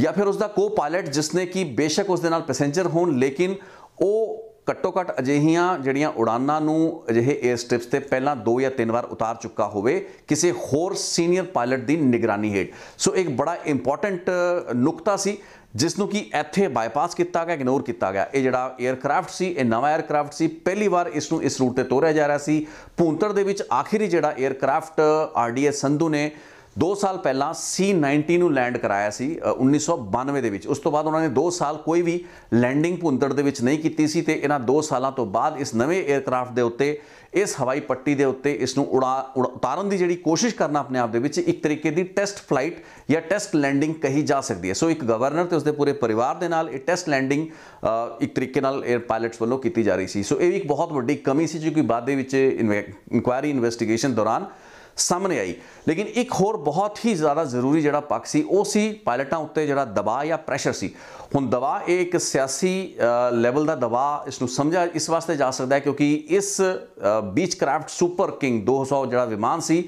ਜਾਂ ਫਿਰ ਉਸ ਦਾ ਕੋ ਪਾਇਲਟ ਜਿਸਨੇ ਕਿ ਬੇਸ਼ੱਕ ਉਸ ਦੇ ਨਾਲ ਪੈਸੇਂਜਰ ਹੋਣ ਲੇਕਿਨ ਉਹ ਘੱਟੋ ਘੱਟ ਅਜਿਹੀਆਂ ਜਿਹੜੀਆਂ ਉਡਾਨਾਂ ਨੂੰ ਅਜਿਹੇ 에ਅਰ ਸਟ੍ਰਿਪਸ ਤੇ ਪਹਿਲਾਂ ਦੋ ਜਾਂ ਤਿੰਨ ਵਾਰ ਉਤਾਰ ਚੁੱਕਾ ਹੋਵੇ ਕਿਸੇ ਹੋਰ ਸੀਨੀਅਰ ਪਾਇਲਟ ਦੀ ਨਿਗਰਾਨੀ ਹੇਠ ਸੋ ਇੱਕ ਬੜਾ ਇੰਪੋਰਟੈਂਟ ਨੁਕਤਾ ਸੀ ਜਿਸ ਨੂੰ ਕਿ ਇੱਥੇ ਬਾਈਪਾਸ ਕੀਤਾ ਗਿਆ ਇਗਨੋਰ ਕੀਤਾ ਗਿਆ ਇਹ ਜਿਹੜਾ 에ਅਰਕ੍ਰਾਫਟ ਸੀ ਇਹ ਨਵਾਂ 에ਅਰਕ੍ਰਾਫਟ ਸੀ ਪਹਿਲੀ ਵਾਰ ਇਸ ਨੂੰ ਇਸ ਰੂਟ ਤੇ ਤੋਰਿਆ ਜਾ ਰਿਹਾ ਸੀ ਭੂੰਤਰ ਦੇ ਵਿੱਚ ਆਖਰੀ ਜਿਹੜਾ 에ਅਰਕ੍ਰਾਫਟ ਆਰਡੀਐਸ ਸੰਧੂ ਨੇ 2 ਸਾਲ ਪਹਿਲਾਂ C90 ਨੂੰ ਲੈਂਡ ਕਰਾਇਆ ਸੀ 1992 ਦੇ ਵਿੱਚ ਉਸ ਤੋਂ ਬਾਅਦ ਉਹਨਾਂ ਨੇ 2 ਸਾਲ ਕੋਈ ਵੀ ਲੈਂਡਿੰਗ ਪੁੰਤੜ ਦੇ ਵਿੱਚ ਨਹੀਂ ਕੀਤੀ ਸੀ ਤੇ ਇਹਨਾਂ 2 ਸਾਲਾਂ ਤੋਂ ਬਾਅਦ ਇਸ ਨਵੇਂ ਏਅਰਕ੍ਰਾਫਟ ਦੇ ਉੱਤੇ ਇਸ ਹਵਾਈ ਪੱਟੀ ਦੇ ਉੱਤੇ ਇਸ ਨੂੰ ਉਡਾ ਉਤਾਰਨ ਦੀ ਜਿਹੜੀ ਕੋਸ਼ਿਸ਼ ਕਰਨਾ ਆਪਣੇ ਆਪ ਦੇ ਵਿੱਚ ਇੱਕ ਤਰੀਕੇ ਦੀ ਟੈਸਟ ਫਲਾਈਟ ਜਾਂ ਟੈਸਟ ਲੈਂਡਿੰਗ ਕਹੀ ਜਾ ਸਕਦੀ ਹੈ ਸੋ ਇੱਕ ਗਵਰਨਰ ਤੇ ਉਸਦੇ ਪੂਰੇ ਪਰਿਵਾਰ ਦੇ ਨਾਲ ਇਹ ਟੈਸਟ ਲੈਂਡਿੰਗ ਇੱਕ ਤਰੀਕੇ ਨਾਲ 에ਅਰ ਪਾਇਲਟਸ ਵੱਲੋਂ ਕੀਤੀ ਜਾ ਰਹੀ ਸੀ ਸੋ ਇਹ ਵੀ ਇੱਕ ਬਹੁਤ ਵੱਡੀ ਕਮੀ ਸੀ ਕਿਉਂਕਿ ਬਾਅਦ ਦੇ ਵਿੱਚ ਇਨਕੁਆਇਰੀ ਇਨਵੈਸਟੀਗੇਸ਼ਨ ਦੌਰਾਨ ਸਾਹਮਣੇ ਆਈ ਲੇਕਿਨ ਇੱਕ ਹੋਰ ਬਹੁਤ ਹੀ ਜ਼ਿਆਦਾ ਜ਼ਰੂਰੀ ਜਿਹੜਾ ਪੱਖ ਸੀ ਉਹ ਸੀ ਪਾਇਲਟਾਂ ਉੱਤੇ ਜਿਹੜਾ ਦਬਾਅ ਜਾਂ ਪ੍ਰੈਸ਼ਰ ਸੀ ਹੁਣ ਦਬਾਅ ਇਹ ਇੱਕ ਸਿਆਸੀ ਲੈਵਲ ਦਾ ਦਬਾਅ ਇਸ ਨੂੰ ਸਮਝਿਆ ਇਸ ਵਾਸਤੇ ਜਾ ਸਕਦਾ ਹੈ ਕਿਉਂਕਿ ਇਸ ਬੀਚ ਕ੍ਰਾਫਟ ਸੁਪਰ ਕਿੰਗ 200 ਜਿਹੜਾ ਵਿਮਾਨ ਸੀ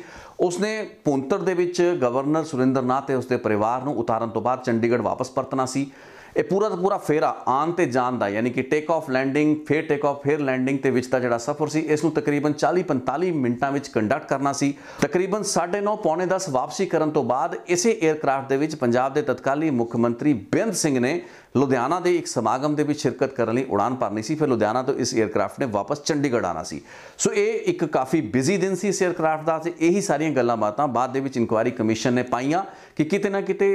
ਉਸਨੇ ਪੁੰਤਰ ਦੇ ਵਿੱਚ ਗਵਰਨਰ ਸੁਰਿੰਦਰ ਨਾਥ ਤੇ ਉਸਦੇ ਪਰਿਵਾਰ ਨੂੰ ਉਤਾਰਨ ਤੋਂ ਬਾਅਦ ਚੰਡੀਗੜ੍ਹ ਵਾਪਸ ਪਰਤਣਾ ਸੀ ਇਹ ਪੂਰਾ ਦਾ ਪੂਰਾ ਫੇਰਾ ਆਨ ਤੇ ਜਾਣ ਦਾ ਯਾਨੀ ਕਿ ਟੇਕ ਆਫ ਲੈਂਡਿੰਗ ਫੇਰ ਟੇਕ ਆਫ ਫੇਰ ਲੈਂਡਿੰਗ ਤੇ ਵਿੱਚ ਦਾ ਜਿਹੜਾ ਸਫ਼ਰ ਸੀ ਇਸ ਨੂੰ ਤਕਰੀਬਨ 40-45 ਮਿੰਟਾਂ ਵਿੱਚ ਕੰਡਕਟ ਕਰਨਾ ਸੀ ਤਕਰੀਬਨ 9:30 ਪੌਣੇ 10 ਵਾਪਸੀ ਕਰਨ ਤੋਂ ਬਾਅਦ ਇਸੇ 에ਅਰਕ੍ਰਾਫਟ ਦੇ ਵਿੱਚ ਪੰਜਾਬ ਦੇ ਤਤਕਾਲੀ ਮੁੱਖ ਮੰਤਰੀ ਬਿੰਦ ਸਿੰਘ ਨੇ ਲੁਧਿਆਣਾ ਦੇ ਇੱਕ ਸਮਾਗਮ ਦੇ ਵਿੱਚ ਸ਼ਿਰਕਤ ਕਰਨ ਲਈ ਉਡਾਨ ਭਰਨੀ ਸੀ ਫਿਰ ਲੁਧਿਆਣਾ ਤੋਂ ਇਸ 에ਅਰਕ੍ਰਾਫਟ ਨੇ ਵਾਪਸ ਚੰਡੀਗੜ੍ਹ ਆਣਾ ਸੀ ਸੋ ਇਹ ਇੱਕ ਕਾਫੀ ਬਿਜ਼ੀ ਦਿਨ ਸੀ ਇਸ 에ਅਰਕ੍ਰਾਫਟ ਦਾ ਤੇ ਇਹੀ ਸਾਰੀਆਂ ਗੱਲਾਂ ਬਾਤਾਂ ਬਾਅਦ ਦੇ ਵਿੱਚ ਇਨਕੁਆਇਰੀ ਕਮਿਸ਼ਨ ਨੇ ਪਾਈਆਂ ਕਿ ਕਿਤੇ ਨਾ ਕਿਤੇ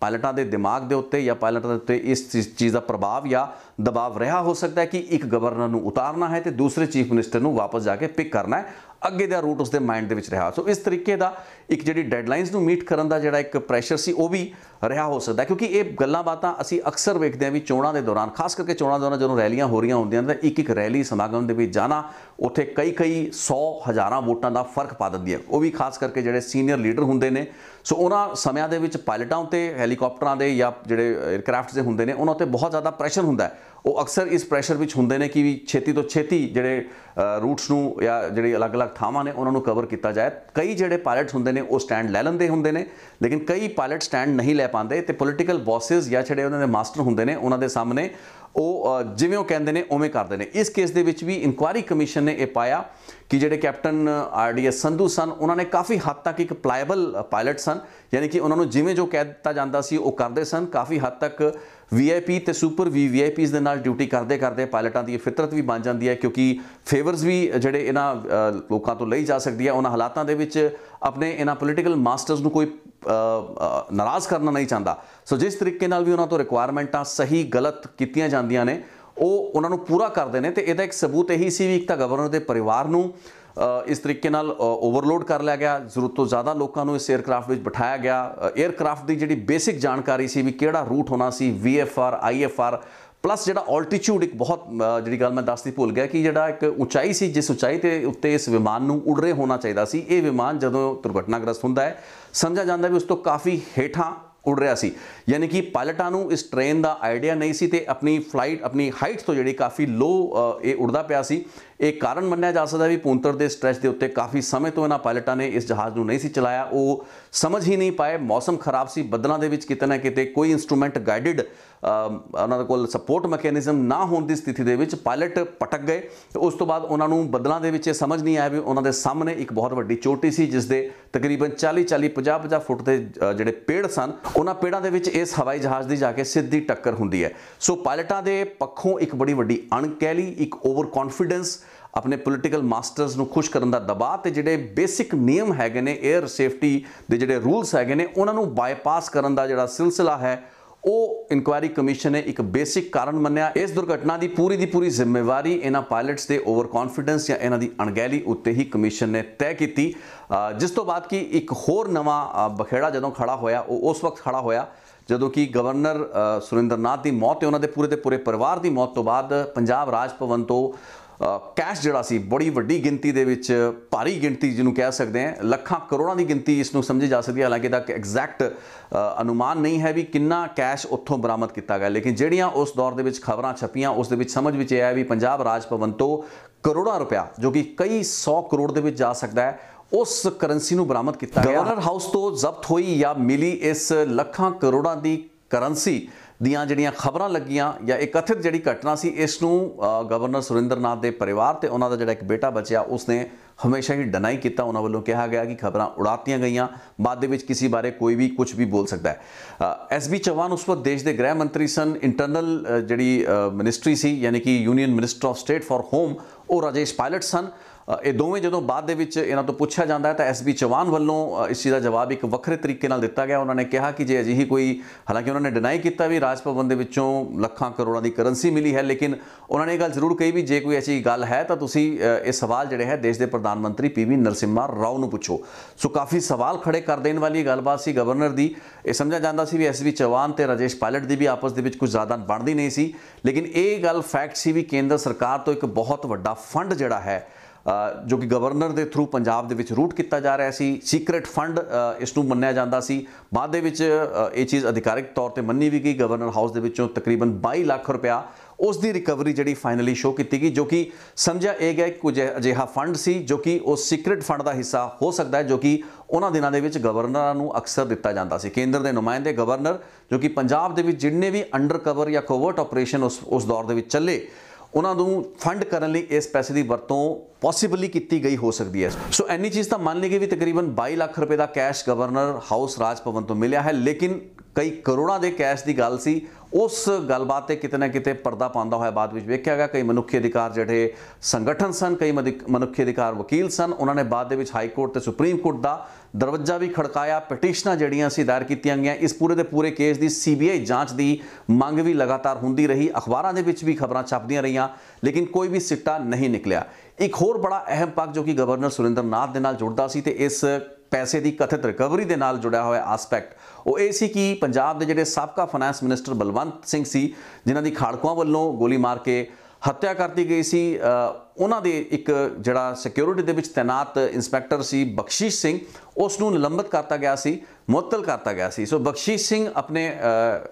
ਪਾਇਲਟਾਂ ਦੇ ਦਿਮਾਗ ਦੇ ਉੱਤੇ ਜਾਂ ਪਾਇਲਟਾਂ ਦੇ ਉੱਤੇ ਇਸ ਚੀਜ਼ ਦਾ ਪ੍ਰਭਾਵ ਜਾਂ ਦਬਾਅ ਰਿਹਾ ਹੋ ਸਕਦਾ ਹੈ ਕਿ ਇੱਕ ਗਵਰਨਰ ਨੂੰ ਉਤਾਰਨਾ ਹੈ ਤੇ ਦੂਸਰੇ ਚੀਫ ਮਿਨਿਸਟਰ ਨੂੰ ਵਾਪਸ ਜਾ ਕੇ ਪਿਕ ਕਰਨਾ ਹੈ ਅੱਗੇ ਦਾ ਰੂਟ ਉਸਦੇ ਮਾਈਂਡ ਦੇ ਵਿੱਚ ਰਿਹਾ ਸੋ ਇਸ ਤਰੀਕੇ ਦਾ ਇੱਕ ਜਿਹੜੀ ਡੈਡਲਾਈਨਸ ਨੂੰ ਮੀਟ ਕਰਨ ਦਾ ਜਿਹੜਾ ਇੱਕ ਪ੍ਰੈਸ਼ਰ ਸੀ ਉਹ ਵੀ ਰਿਹਾ ਹੋ ਸਕਦਾ ਕਿਉਂਕਿ ਇਹ ਗੱਲਾਂ ਬਾਤਾਂ ਅਸੀਂ ਅਕਸਰ ਵੇਖਦੇ ਹਾਂ ਵੀ ਚੋਣਾਂ ਦੇ ਦੌਰਾਨ ਖਾਸ ਕਰਕੇ ਚੋਣਾਂ ਦੌਰਾਨ ਜਦੋਂ ਰੈਲੀਆਂ ਹੋ ਰਹੀਆਂ ਹੁੰਦੀਆਂ ਤਾਂ ਇੱਕ ਇੱਕ ਰੈਲੀ ਸਮਾਗਮ ਦੇ ਵਿੱਚ ਜਾਣਾ ਉੱਥੇ ਕਈ ਕਈ 100 ਹਜ਼ਾਰਾਂ ਵੋਟਾਂ ਦਾ ਫਰਕ ਪਾ ਦਿੰਦੀ ਹੈ ਉਹ ਵੀ ਖਾਸ ਕਰਕੇ ਜਿਹੜੇ ਸੀਨੀਅਰ ਲੀਡਰ ਹੁੰਦੇ ਨੇ ਸੋ ਉਹਨਾਂ ਸਮਿਆਂ ਦੇ ਵਿੱਚ ਪਾਇਲਟਾਂ ਉਤੇ ਹੈਲੀਕਾਪਟਰਾਂ ਦੇ ਜਾਂ ਜਿਹੜੇ 에ਅਰਕ੍ਰਾਫਟਸ ਦੇ ਹੁੰਦੇ ਨੇ ਉਹਨਾਂ ਉਤੇ ਬਹੁਤ ਜ਼ਿਆਦਾ ਪ੍ਰੈਸ਼ਰ ਹੁੰਦਾ ਹੈ ਉਹ ਅਕਸਰ ਇਸ ਪ੍ਰੈਸ਼ਰ ਵਿੱਚ ਹੁੰਦੇ ਨੇ ਕਿ ਛੇਤੀ ਤੋਂ ਛੇਤੀ ਜਿਹੜੇ ਰੂਟਸ ਨੂੰ ਜਾਂ ਜਿਹੜੇ ਅਲੱਗ-ਅਲੱਗ ਥਾਵਾਂ ਨੇ ਉਹਨਾਂ ਨੂੰ ਕਵਰ ਕੀਤਾ ਜਾਏ ਕਈ ਜਿਹੜੇ ਪਾਇਲਟਸ ਹੁੰਦੇ ਨੇ ਉਹ ਸਟੈਂਡ ਲੈ ਲੈਂਦੇ ਹੁੰਦੇ ਨੇ ਲੇਕਿਨ ਕਈ ਪਾਇਲਟ ਸਟੈਂਡ ਨਹੀਂ ਲੈ ਪਾਉਂਦੇ ਤੇ ਪੋਲਿਟੀਕਲ ਬੌਸਸ ਜਾਂ ਜਿਹੜੇ ਉਹਨਾਂ ਦੇ ਮਾਸਟਰ ਹੁੰਦੇ ਨੇ ਉਹਨਾਂ ਦੇ ਸਾਹਮਣੇ ਉਹ ਜਿਵੇਂ ਉਹ ਕਹਿੰਦੇ ਨੇ ਉਵੇਂ ਕਰਦੇ ਨੇ ਇਸ ਕੇਸ ਦੇ ਵਿੱਚ ਵੀ ਇਨਕੁਆਇਰੀ ਕਮਿਸ਼ਨ ਨੇ ਇਹ ਪਾਇਆ ਕਿ ਜਿਹੜੇ ਕੈਪਟਨ ਆਰਡੀਐਸ ਸੰਧੂ ਸਨ ਉਹਨਾਂ ਨੇ ਕਾਫੀ ਹੱਦ ਤੱਕ ਇੱਕ ਪਲਾਇਬਲ ਪਾਇਲਟ ਸਨ ਯਾਨੀ ਕਿ ਉਹਨਾਂ ਨੂੰ ਜਿਵੇਂ ਜੋ ਕਹਿ ਦਿੱਤਾ ਜਾਂਦਾ ਸੀ ਉਹ ਕਰਦੇ ਸਨ ਕਾਫੀ ਹੱਦ ਤੱਕ ਵੀਆਈਪੀ ਤੇ ਸੁਪਰ ਵੀ ਵੀਆਈਪੀਜ਼ ਦੇ ਨਾਲ ਡਿਊਟੀ ਕਰਦੇ ਕਰਦੇ ਪਾਇਲਟਾਂ ਦੀ ਫਿਤਰਤ ਵੀ ਬਣ ਜਾਂਦੀ ਹੈ ਕਿਉਂਕਿ ਫੇਵਰਸ ਵੀ ਜਿਹੜੇ ਇਹਨਾਂ ਲੋਕਾਂ ਤੋਂ ਲਈ ਜਾ ਸਕਦੀ ਹੈ ਉਹਨਾਂ ਹਾਲਾਤਾਂ ਦੇ ਵਿੱਚ ਆਪਣੇ ਇਹਨਾਂ ਪੋਲੀਟੀਕਲ ਮਾਸਟਰਸ ਨੂੰ ਕੋਈ ਨਾਰਾਜ਼ ਕਰਨਾ ਨਹੀਂ ਚਾਹੁੰਦਾ ਸੋ ਜਿਸ ਤਰੀਕੇ ਨਾਲ ਵੀ ਉਹਨਾਂ ਤੋਂ ਰਿਕੁਆਇਰਮੈਂਟਾਂ ਸਹੀ ਗਲਤ ਕੀਤੀਆਂ ਜਾਂਦੀਆਂ ਨੇ ਉਹ ਉਹਨਾਂ ਨੂੰ ਪੂਰਾ ਕਰਦੇ ਨੇ ਤੇ ਇਹਦਾ ਇੱਕ ਸਬੂਤ ਇਹੀ ਸੀ ਵੀ ਇੱਕ ਤਾਂ ਗਵਰਨਰ ਦੇ ਪਰਿਵਾਰ ਨੂੰ ਇਸ ਤਰੀਕੇ ਨਾਲ ਓਵਰਲੋਡ ਕਰ ਲਿਆ ਗਿਆ ਜ਼ਰੂਰਤ ਤੋਂ ਜ਼ਿਆਦਾ ਲੋਕਾਂ ਨੂੰ ਇਸ 에ਅਰਕ੍ਰਾਫਟ ਵਿੱਚ ਬਿਠਾਇਆ ਗਿਆ 에ਅਰਕ੍ਰਾਫਟ ਦੀ ਜਿਹੜੀ ਬੇਸਿਕ ਜਾਣਕਾਰੀ ਸੀ ਵੀ ਕਿਹੜਾ ਰੂਟ ਹੋਣਾ ਸੀ VFR IFR ਪਲੱਸ ਜਿਹੜਾ ਆਲਟੀਟਿਊਡ ਇੱਕ ਬਹੁਤ ਜਿਹੜੀ ਗੱਲ ਮੈਂ ਦੱਸਦੀ ਭੁੱਲ ਗਿਆ ਕਿ ਜਿਹੜਾ ਇੱਕ ਉਚਾਈ ਸੀ ਜਿਸ ਉਚਾਈ ਤੇ ਉੱਤੇ ਇਸ ਵਿਮਾਨ ਨੂੰ ਉੱਡ ਰਹੇ ਹੋਣਾ ਚਾਹੀਦਾ ਸੀ ਇਹ ਵਿਮਾਨ ਜਦੋਂ ਦੁਰਘਟਨਾਗ੍ਰਸਤ ਹੁੰਦਾ ਹੈ ਸਮਝਿਆ ਜਾਂਦਾ ਵੀ ਉਸ ਤੋਂ ਕਾਫੀ ਹੇਠਾਂ ਉੱਡ ਰਿਹਾ ਸੀ ਯਾਨੀ ਕਿ ਪਾਇਲਟਾਂ ਨੂੰ ਇਸ ਟ੍ਰੇਨ ਦਾ ਆਈਡੀਆ ਨਹੀਂ ਸੀ ਤੇ ਆਪਣੀ ਫਲਾਈਟ ਆਪਣੀ ਹਾਈਟ ਤੋਂ ਜਿਹੜੀ ਕਾਫੀ ਲੋ ਇਹ ਉੱਡਦਾ ਪਿਆ ਸੀ ਇਹ ਕਾਰਨ ਮੰਨਿਆ ਜਾ ਸਕਦਾ ਵੀ ਪੂੰਤਰ ਦੇ ਸਟ੍ਰੈਚ ਦੇ ਉੱਤੇ ਕਾਫੀ ਸਮੇਂ ਤੋਂ ਇਹਨਾਂ ਪਾਇਲਟਾਂ ਨੇ ਇਸ ਜਹਾਜ਼ ਨੂੰ ਨਹੀਂ ਸੀ ਚਲਾਇਆ ਉਹ ਸਮਝ ਹੀ ਨਹੀਂ ਪਾਏ ਮੌਸਮ ਖਰਾਬ ਸੀ ਬੱਦਲਾਂ ਦੇ ਵਿੱਚ ਕਿਤੇ ਨਾ ਕਿਤੇ ਕੋਈ ਇਨਸਟਰੂਮੈਂਟ ਗਾਈਡਡ ਉਹਨਾਂ ਦੇ ਕੋਲ ਸਪੋਰਟ ਮੈਕੈਨਿਜ਼ਮ ਨਾ ਹੋਣ ਦੀ ਸਥਿਤੀ ਦੇ ਵਿੱਚ ਪਾਇਲਟ ਪਟਕ ਗਏ ਤੇ ਉਸ ਤੋਂ ਬਾਅਦ ਉਹਨਾਂ ਨੂੰ ਬਦਲਾਂ ਦੇ ਵਿੱਚ ਇਹ ਸਮਝ ਨਹੀਂ ਆਇਆ ਵੀ ਉਹਨਾਂ ਦੇ ਸਾਹਮਣੇ ਇੱਕ ਬਹੁਤ ਵੱਡੀ ਚੋਟੀ ਸੀ ਜਿਸ ਦੇ ਤਕਰੀਬਨ 40 40 50 50 ਫੁੱਟ ਦੇ ਜਿਹੜੇ ਪੇੜ ਸਨ ਉਹਨਾਂ ਪੇੜਾਂ ਦੇ ਵਿੱਚ ਇਸ ਹਵਾਈ ਜਹਾਜ਼ ਦੀ ਜਾ ਕੇ ਸਿੱਧੀ ਟੱਕਰ ਹੁੰਦੀ ਹੈ ਸੋ ਪਾਇਲਟਾਂ ਦੇ ਪੱਖੋਂ ਇੱਕ ਬੜੀ ਵੱਡੀ ਅਣਕਹਿਲੀ ਇੱਕ ਓਵਰ ਕੌਨਫੀਡੈਂਸ ਆਪਣੇ ਪੋਲੀਟੀਕਲ ਮਾਸਟਰਸ ਨੂੰ ਖੁਸ਼ ਕਰਨ ਦਾ ਦਬਾਅ ਤੇ ਜਿਹੜੇ ਬੇਸਿਕ ਨਿਯਮ ਹੈਗੇ ਨੇ 에ਅਰ ਸੇਫਟੀ ਦੇ ਜਿਹੜੇ ਰੂਲਸ ਹੈਗੇ ਨੇ ਉਹਨਾਂ ਨੂੰ ਬਾਈਪਾਸ ਕਰਨ ਦਾ ਜਿਹੜਾ ਸਿਲਸਿਲਾ ਹੈ ਉਹ ਇਨਕੁਆਇਰੀ ਕਮਿਸ਼ਨ ਨੇ ਇੱਕ ਬੇਸਿਕ ਕਾਰਨ ਮੰਨਿਆ ਇਸ ਦੁਰਘਟਨਾ ਦੀ ਪੂਰੀ ਦੀ ਪੂਰੀ ਜ਼ਿੰਮੇਵਾਰੀ ਇਹਨਾਂ ਪਾਇਲਟਸ ਦੇ ਓਵਰ ਕੌਨਫੀਡੈਂਸ ਜਾਂ ਇਹਨਾਂ ਦੀ ਅਣਗਹਿਲੀ ਉੱਤੇ ਹੀ ਕਮਿਸ਼ਨ ਨੇ ਤੈਅ ਕੀਤੀ ਜਿਸ ਤੋਂ ਬਾਅਦ ਕਿ ਇੱਕ ਹੋਰ ਨਵਾਂ ਬਖੇੜਾ ਜਦੋਂ ਖੜਾ ਹੋਇਆ ਉਹ ਉਸ ਵਕਤ ਖੜਾ ਹੋਇਆ ਜਦੋਂ ਕਿ ਗਵਰਨਰ ਸੁਰਿੰਦਰਨਾਥ ਦੀ ਮੌਤ ਤੇ ਉਹਨਾਂ ਦੇ ਪੂਰੇ ਦੇ ਪੂਰੇ ਪਰਿਵਾਰ ਦੀ ਮੌਤ ਤੋਂ ਬਾਅਦ ਪੰਜਾਬ ਰਾਜ ਭਵਨ ਤੋਂ ਕੈਸ਼ ਜਿਹੜਾ ਸੀ ਬੜੀ ਵੱਡੀ ਗਿਣਤੀ ਦੇ ਵਿੱਚ ਭਾਰੀ ਗਿਣਤੀ ਜਿਹਨੂੰ ਕਹਿ ਸਕਦੇ ਆ ਲੱਖਾਂ ਕਰੋੜਾਂ ਦੀ ਗਿਣਤੀ ਇਸ ਨੂੰ ਸਮਝੀ ਜਾ ਸਕਦੀ ਹੈ ਹਾਲਾਂਕਿ ਤੱਕ ਐਗਜ਼ੈਕਟ ਅਨੁਮਾਨ ਨਹੀਂ ਹੈ ਵੀ ਕਿੰਨਾ ਕੈਸ਼ ਉੱਥੋਂ ਬਰਾਮਦ ਕੀਤਾ ਗਿਆ ਲੇਕਿਨ ਜਿਹੜੀਆਂ ਉਸ ਦੌਰ ਦੇ ਵਿੱਚ ਖਬਰਾਂ ਛਪੀਆਂ ਉਸ ਦੇ ਵਿੱਚ ਸਮਝ ਵਿੱਚ ਆਇਆ ਵੀ ਪੰਜਾਬ ਰਾਜ ਭਵਨ ਤੋਂ ਕਰੋੜਾਂ ਰੁਪਇਆ ਜੋ ਕਿ ਕਈ 100 ਕਰੋੜ ਦੇ ਵਿੱਚ ਜਾ ਸਕਦਾ ਹੈ ਉਸ ਕਰੰਸੀ ਨੂੰ ਬਰਾਮਦ ਕੀਤਾ ਗਿਆ ਗਵਰਨਰ ਹਾਊਸ ਤੋਂ ਜ਼ਬਤ ਹੋਈ ਜਾਂ ਮਿਲੀ ਇਸ ਲੱਖਾਂ ਕਰੋੜਾਂ ਦੀ ਕਰੰਸੀ ਦੀਆਂ ਜਿਹੜੀਆਂ ਖਬਰਾਂ ਲੱਗੀਆਂ ਜਾਂ ਇਕੱਠਿਤ ਜਿਹੜੀ ਘਟਨਾ ਸੀ ਇਸ ਨੂੰ ਗਵਰਨਰ ਸੁਰਿੰਦਰਨਾਥ ਦੇ ਪਰਿਵਾਰ ਤੇ ਉਹਨਾਂ ਦਾ ਜਿਹੜਾ ਇੱਕ ਬੇਟਾ ਬਚਿਆ ਉਸਨੇ ਹਮੇਸ਼ਾ ਹੀ ਡਿਨਾਈ ਕੀਤਾ ਉਹਨਾਂ ਵੱਲੋਂ ਕਿਹਾ ਗਿਆ ਕਿ ਖਬਰਾਂ ਉਡਾਤੀਆਂ ਗਈਆਂ ਬਾਅਦ ਦੇ ਵਿੱਚ ਕਿਸੇ ਬਾਰੇ ਕੋਈ ਵੀ ਕੁਝ ਵੀ ਬੋਲ ਸਕਦਾ ਹੈ ਐਸਬੀ ਚਵਾਨ ਉਸ ਵਕਤ ਦੇਸ਼ ਦੇ ਗ੍ਰਹਿ ਮੰਤਰੀ ਸਨ ਇੰਟਰਨਲ ਜਿਹੜੀ ਮਿਨਿਸਟਰੀ ਸੀ ਯਾਨੀ ਕਿ union minister of state for home ਉਹ ਰਾਜੇਸ਼ ਪਾਇਲਟ ਸਨ ਇਹ ਦੋਵੇਂ ਜਦੋਂ ਬਾਅਦ ਦੇ ਵਿੱਚ ਇਹਨਾਂ ਤੋਂ ਪੁੱਛਿਆ ਜਾਂਦਾ ਹੈ ਤਾਂ ਐਸਬੀ ਚਵਾਨ ਵੱਲੋਂ ਇਸ ਚੀਜ਼ ਦਾ ਜਵਾਬ ਇੱਕ ਵੱਖਰੇ ਤਰੀਕੇ ਨਾਲ ਦਿੱਤਾ ਗਿਆ ਉਹਨਾਂ ਨੇ ਕਿਹਾ ਕਿ ਜੇ ਅਜਿਹੀ ਕੋਈ ਹਾਲਾਂਕਿ ਉਹਨਾਂ ਨੇ ਡਿਨਾਈ ਕੀਤਾ ਵੀ ਰਾਜ ਭਵਨ ਦੇ ਵਿੱਚੋਂ ਲੱਖਾਂ ਕਰੋੜਾਂ ਦੀ ਕਰੰਸੀ ਮਿਲੀ ਹੈ ਲੇਕਿਨ ਉਹਨਾਂ ਨੇ ਇਹ ਗੱਲ ਜ਼ਰੂਰ ਕਹੀ ਵੀ ਜੇ ਕੋਈ ਐਸੀ ਗੱਲ ਹੈ ਤਾਂ ਤੁਸੀਂ ਇਹ ਸਵਾਲ ਜਿਹੜੇ ਹੈ ਦੇਸ਼ ਦੇ ਪ੍ਰਧਾਨ ਮੰਤਰੀ ਪੀਵੀ ਨਰਸਿਮਾ ਰਾਓ ਨੂੰ ਪੁੱਛੋ ਸੋ ਕਾਫੀ ਸਵਾਲ ਖੜੇ ਕਰ ਦੇਣ ਵਾਲੀ ਗੱਲਬਾਤ ਸੀ ਗਵਰਨਰ ਦੀ ਇਹ ਸਮਝਿਆ ਜਾਂਦਾ ਸੀ ਵੀ ਐਸਬੀ ਚਵਾਨ ਤੇ ਰਾਜੇਸ਼ ਪਾਇਲਟ ਦੀ ਵੀ ਆਪਸ ਦੇ ਵਿੱਚ ਕੁਝ ਜ਼ਿਆਦਾ ਬਣਦੀ ਨਹੀਂ ਸੀ ਲੇਕਿਨ ਇਹ ਗੱਲ ਫੈਕਟ ਸੀ ਵੀ ਕੇਂਦਰ ਸਰਕਾਰ ਤੋਂ ਇੱਕ ਬਹੁਤ ਵੱਡਾ ਫੰਡ ਜਿਹੜਾ ਹੈ ਜੋ ਕਿ ਗਵਰਨਰ ਦੇ ਥਰੂ ਪੰਜਾਬ ਦੇ ਵਿੱਚ ਰੂਟ ਕੀਤਾ ਜਾ ਰਿਹਾ ਸੀ ਸੀਕ੍ਰੀਟ ਫੰਡ ਇਸ ਨੂੰ ਮੰਨਿਆ ਜਾਂਦਾ ਸੀ ਬਾਅਦ ਦੇ ਵਿੱਚ ਇਹ ਚੀਜ਼ ਅਧਿਕਾਰਿਕ ਤੌਰ ਤੇ ਮੰਨੀ ਵੀ ਗਈ ਗਵਰਨਰ ਹਾਊਸ ਦੇ ਵਿੱਚੋਂ ਤਕਰੀਬਨ 22 ਲੱਖ ਰੁਪਇਆ ਉਸ ਦੀ ਰਿਕਵਰੀ ਜਿਹੜੀ ਫਾਈਨਲੀ ਸ਼ੋ ਕੀਤੀ ਗਈ ਜੋ ਕਿ ਸਮਝਿਆ ਇਹ ਗਿਆ ਕਿ ਕੁਝ ਅਜਿਹਾ ਫੰਡ ਸੀ ਜੋ ਕਿ ਉਹ ਸੀਕ੍ਰੀਟ ਫੰਡ ਦਾ ਹਿੱਸਾ ਹੋ ਸਕਦਾ ਹੈ ਜੋ ਕਿ ਉਹਨਾਂ ਦਿਨਾਂ ਦੇ ਵਿੱਚ ਗਵਰਨਰਾਂ ਨੂੰ ਅਕਸਰ ਦਿੱਤਾ ਜਾਂਦਾ ਸੀ ਕੇਂਦਰ ਦੇ ਨੁਮਾਇੰਦੇ ਗਵਰਨਰ ਜੋ ਕਿ ਪੰਜਾਬ ਦੇ ਵਿੱਚ ਜਿੰਨੇ ਵੀ ਅੰਡਰ ਕਵਰ ਜਾਂ ਕੋਵਰਟ ਆਪਰੇਸ਼ਨ ਉਸ ਉਸ ਦੌਰ ਦੇ ਵਿੱਚ ਚੱਲੇ ਉਹਨਾਂ ਨੂੰ ਫੰਡ ਕਰਨ ਲਈ ਇਸ ਪੈਸੇ ਦੀ ਵਰਤੋਂ ਪੋਸੀਬਲੀ ਕੀਤੀ ਗਈ ਹੋ ਸਕਦੀ ਹੈ ਸੋ ਐਨੀ ਚੀਜ਼ ਤਾਂ ਮੰਨ ਲਈ ਕਿ ਵੀ ਤਕਰੀਬਨ 22 ਲੱਖ ਰੁਪਏ ਦਾ cash governor house Raj Bhavan ਤੋਂ ਮਿਲਿਆ ਹੈ ਲੇਕਿਨ ਕਈ ਕਰੋੜਾਂ ਦੇ ਕੈਸ਼ ਦੀ ਗੱਲ ਸੀ ਉਸ ਗੱਲਬਾਤ ਤੇ ਕਿਤੇ ਨਾ ਕਿਤੇ ਪਰਦਾ ਪਾਉਂਦਾ ਹੋਇਆ ਬਾਅਦ ਵਿੱਚ ਵੇਖਿਆ ਗਿਆ ਕਈ ਮਨੁੱਖੀ ਅਧਿਕਾਰ ਜਿਹੜੇ ਸੰਗਠਨ ਸਨ ਕਈ ਮਨੁੱਖੀ ਅਧਿਕਾਰ ਵਕੀਲ ਸਨ ਉਹਨਾਂ ਨੇ ਬਾਅਦ ਦੇ ਵਿੱਚ ਹਾਈ ਕੋਰਟ ਤੇ ਸੁਪਰੀਮ ਕੋਰਟ ਦਾ ਦਰਵਾਜ਼ਾ ਵੀ ਖੜਕਾਇਆ ਪਟੀਸ਼ਨਾਂ ਜਿਹੜੀਆਂ ਸੀ ਦਾਇਰ ਕੀਤੀਆਂ ਗਈਆਂ ਇਸ ਪੂਰੇ ਦੇ ਪੂਰੇ ਕੇਸ ਦੀ ਸੀਬੀਆਈ ਜਾਂਚ ਦੀ ਮੰਗ ਵੀ ਲਗਾਤਾਰ ਹੁੰਦੀ ਰਹੀ ਅਖਬਾਰਾਂ ਦੇ ਵਿੱਚ ਵੀ ਖਬਰਾਂ ਛਪਦੀਆਂ ਰਹੀਆਂ ਲੇਕਿਨ ਕੋਈ ਵੀ ਸਿੱਟਾ ਨਹੀਂ ਨਿਕਲਿਆ ਇੱਕ ਹੋਰ ਬੜਾ ਅਹਿਮ ਪੱਖ ਜੋ ਕਿ ਗਵਰਨਰ ਸੁਰਿੰਦਰ ਨਾਥ ਦੇ ਨਾਲ ਜੁੜਦਾ ਸੀ ਤੇ ਇਸ ਪੈਸੇ ਦੀ ਕਥਿਤ ਰਿਕਵਰੀ ਦੇ ਨਾਲ ਜੁੜਿਆ ਹੋਇਆ ਐਸਪੈਕਟ ਉਹ ਇਹ ਸੀ ਕਿ ਪੰਜਾਬ ਦੇ ਜਿਹੜੇ ਸਾਬਕਾ ਫਾਈਨੈਂਸ ਮਿਨਿਸਟਰ ਬਲਵੰਤ ਸਿੰਘ ਸੀ ਜਿਨ੍ਹਾਂ ਦੀ ਖਾੜਕੂਆਂ ਵੱਲੋਂ ਗੋਲੀ ਮਾਰ ਕੇ ਹੱਤਿਆ ਕਰਤੀ ਗਈ ਸੀ ਉਹਨਾਂ ਦੇ ਇੱਕ ਜਿਹੜਾ ਸਿਕਿਉਰਿਟੀ ਦੇ ਵਿੱਚ ਤਾਇਨਾਤ ਇਨਸਪੈਕਟਰ ਸੀ ਬਖਸ਼ੀਸ਼ ਸਿੰਘ ਉਸ ਨੂੰ ਨਿਲੰਬਿਤ ਕਰਤਾ ਗਿਆ ਸੀ ਮੁਅੱਤਲ ਕਰਤਾ ਗਿਆ ਸੀ ਸੋ ਬਖਸ਼ੀਸ਼ ਸਿੰਘ ਆਪਣੇ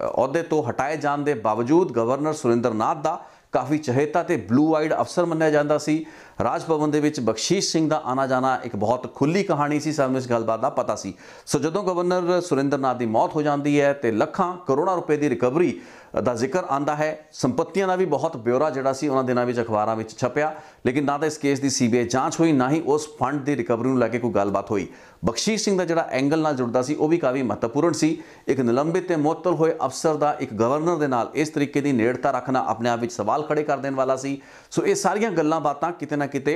ਅਹੁਦੇ ਤੋਂ ਹਟਾਏ ਜਾਣ ਦੇ ਬਾਵਜੂਦ ਗਵਰਨਰ ਸੁਰਿੰਦਰਨਾਥ ਦਾ ਕਾਫੀ ਚਹੇਤਾ ਤੇ ਬਲੂ ਆਈਡ ਅਫਸਰ ਮੰਨਿਆ ਜਾਂਦਾ ਸੀ ਰਾਜ ਭਵਨ ਦੇ ਵਿੱਚ ਬਖਸ਼ੀਸ਼ ਸਿੰਘ ਦਾ ਆਣਾ ਜਾਣਾ ਇੱਕ ਬਹੁਤ ਖੁੱਲੀ ਕਹਾਣੀ ਸੀ ਸਾਨੂੰ ਇਸ ਗੱਲਬਾਤ ਦਾ ਪਤਾ ਸੀ ਸੋ ਜਦੋਂ ਗਵਰਨਰ ਸੁਰਿੰਦਰਨਾਥ ਦੀ ਮੌਤ ਹੋ ਜਾਂਦੀ ਹੈ ਤੇ ਲੱਖਾਂ ਕਰੋੜਾਂ ਰੁਪਏ ਦੀ ਰਿਕਵਰੀ ਦਾ ਜ਼ਿਕਰ ਆਂਦਾ ਹੈ ਸੰਪਤੀਆਂ ਦਾ ਵੀ ਬਹੁਤ ਬਿਊਰਾ ਜਿਹੜਾ ਸੀ ਉਹਨਾਂ ਦਿਨਾਂ ਵਿੱਚ ਅਖਬਾਰਾਂ ਵਿੱਚ ਛਪਿਆ ਲੇਕਿਨ ਨਾ ਤਾਂ ਇਸ ਕੇਸ ਦੀ ਸੀਬੀਆਈ ਜਾਂਚ ਹੋਈ ਨਾ ਹੀ ਉਸ ਫੰਡ ਦੀ ਰਿਕਵਰੀ ਨੂੰ ਲੈ ਕੇ ਕੋਈ ਗੱਲਬਾਤ ਹੋਈ ਬਖਸ਼ੀਸ਼ ਸਿੰਘ ਦਾ ਜਿਹੜਾ ਐਂਗਲ ਨਾਲ ਜੁੜਦਾ ਸੀ ਉਹ ਵੀ ਕਾਫੀ ਮਹੱਤਵਪੂਰਨ ਸੀ ਇੱਕ ਨਿਲੰਬਿਤ ਤੇ ਮੁਅੱਤਲ ਹੋਏ ਅਫਸਰ ਦਾ ਇੱਕ ਗਵਰਨਰ ਦੇ ਨਾਲ ਇਸ ਤਰੀਕੇ ਦੀ ਨੇੜਤਾ ਰੱਖਣਾ ਆਪਣੇ ਆਪ ਵਿੱਚ ਸਵਾਲ ਖੜੇ ਕਰ ਦੇਣ ਵਾਲਾ ਸੀ ਸੋ ਇਹ ਸਾਰੀਆਂ ਗੱਲਾਂ ਬਾਤਾਂ ਕਿਤੇ ਨਾ ਨਾ ਕਿਤੇ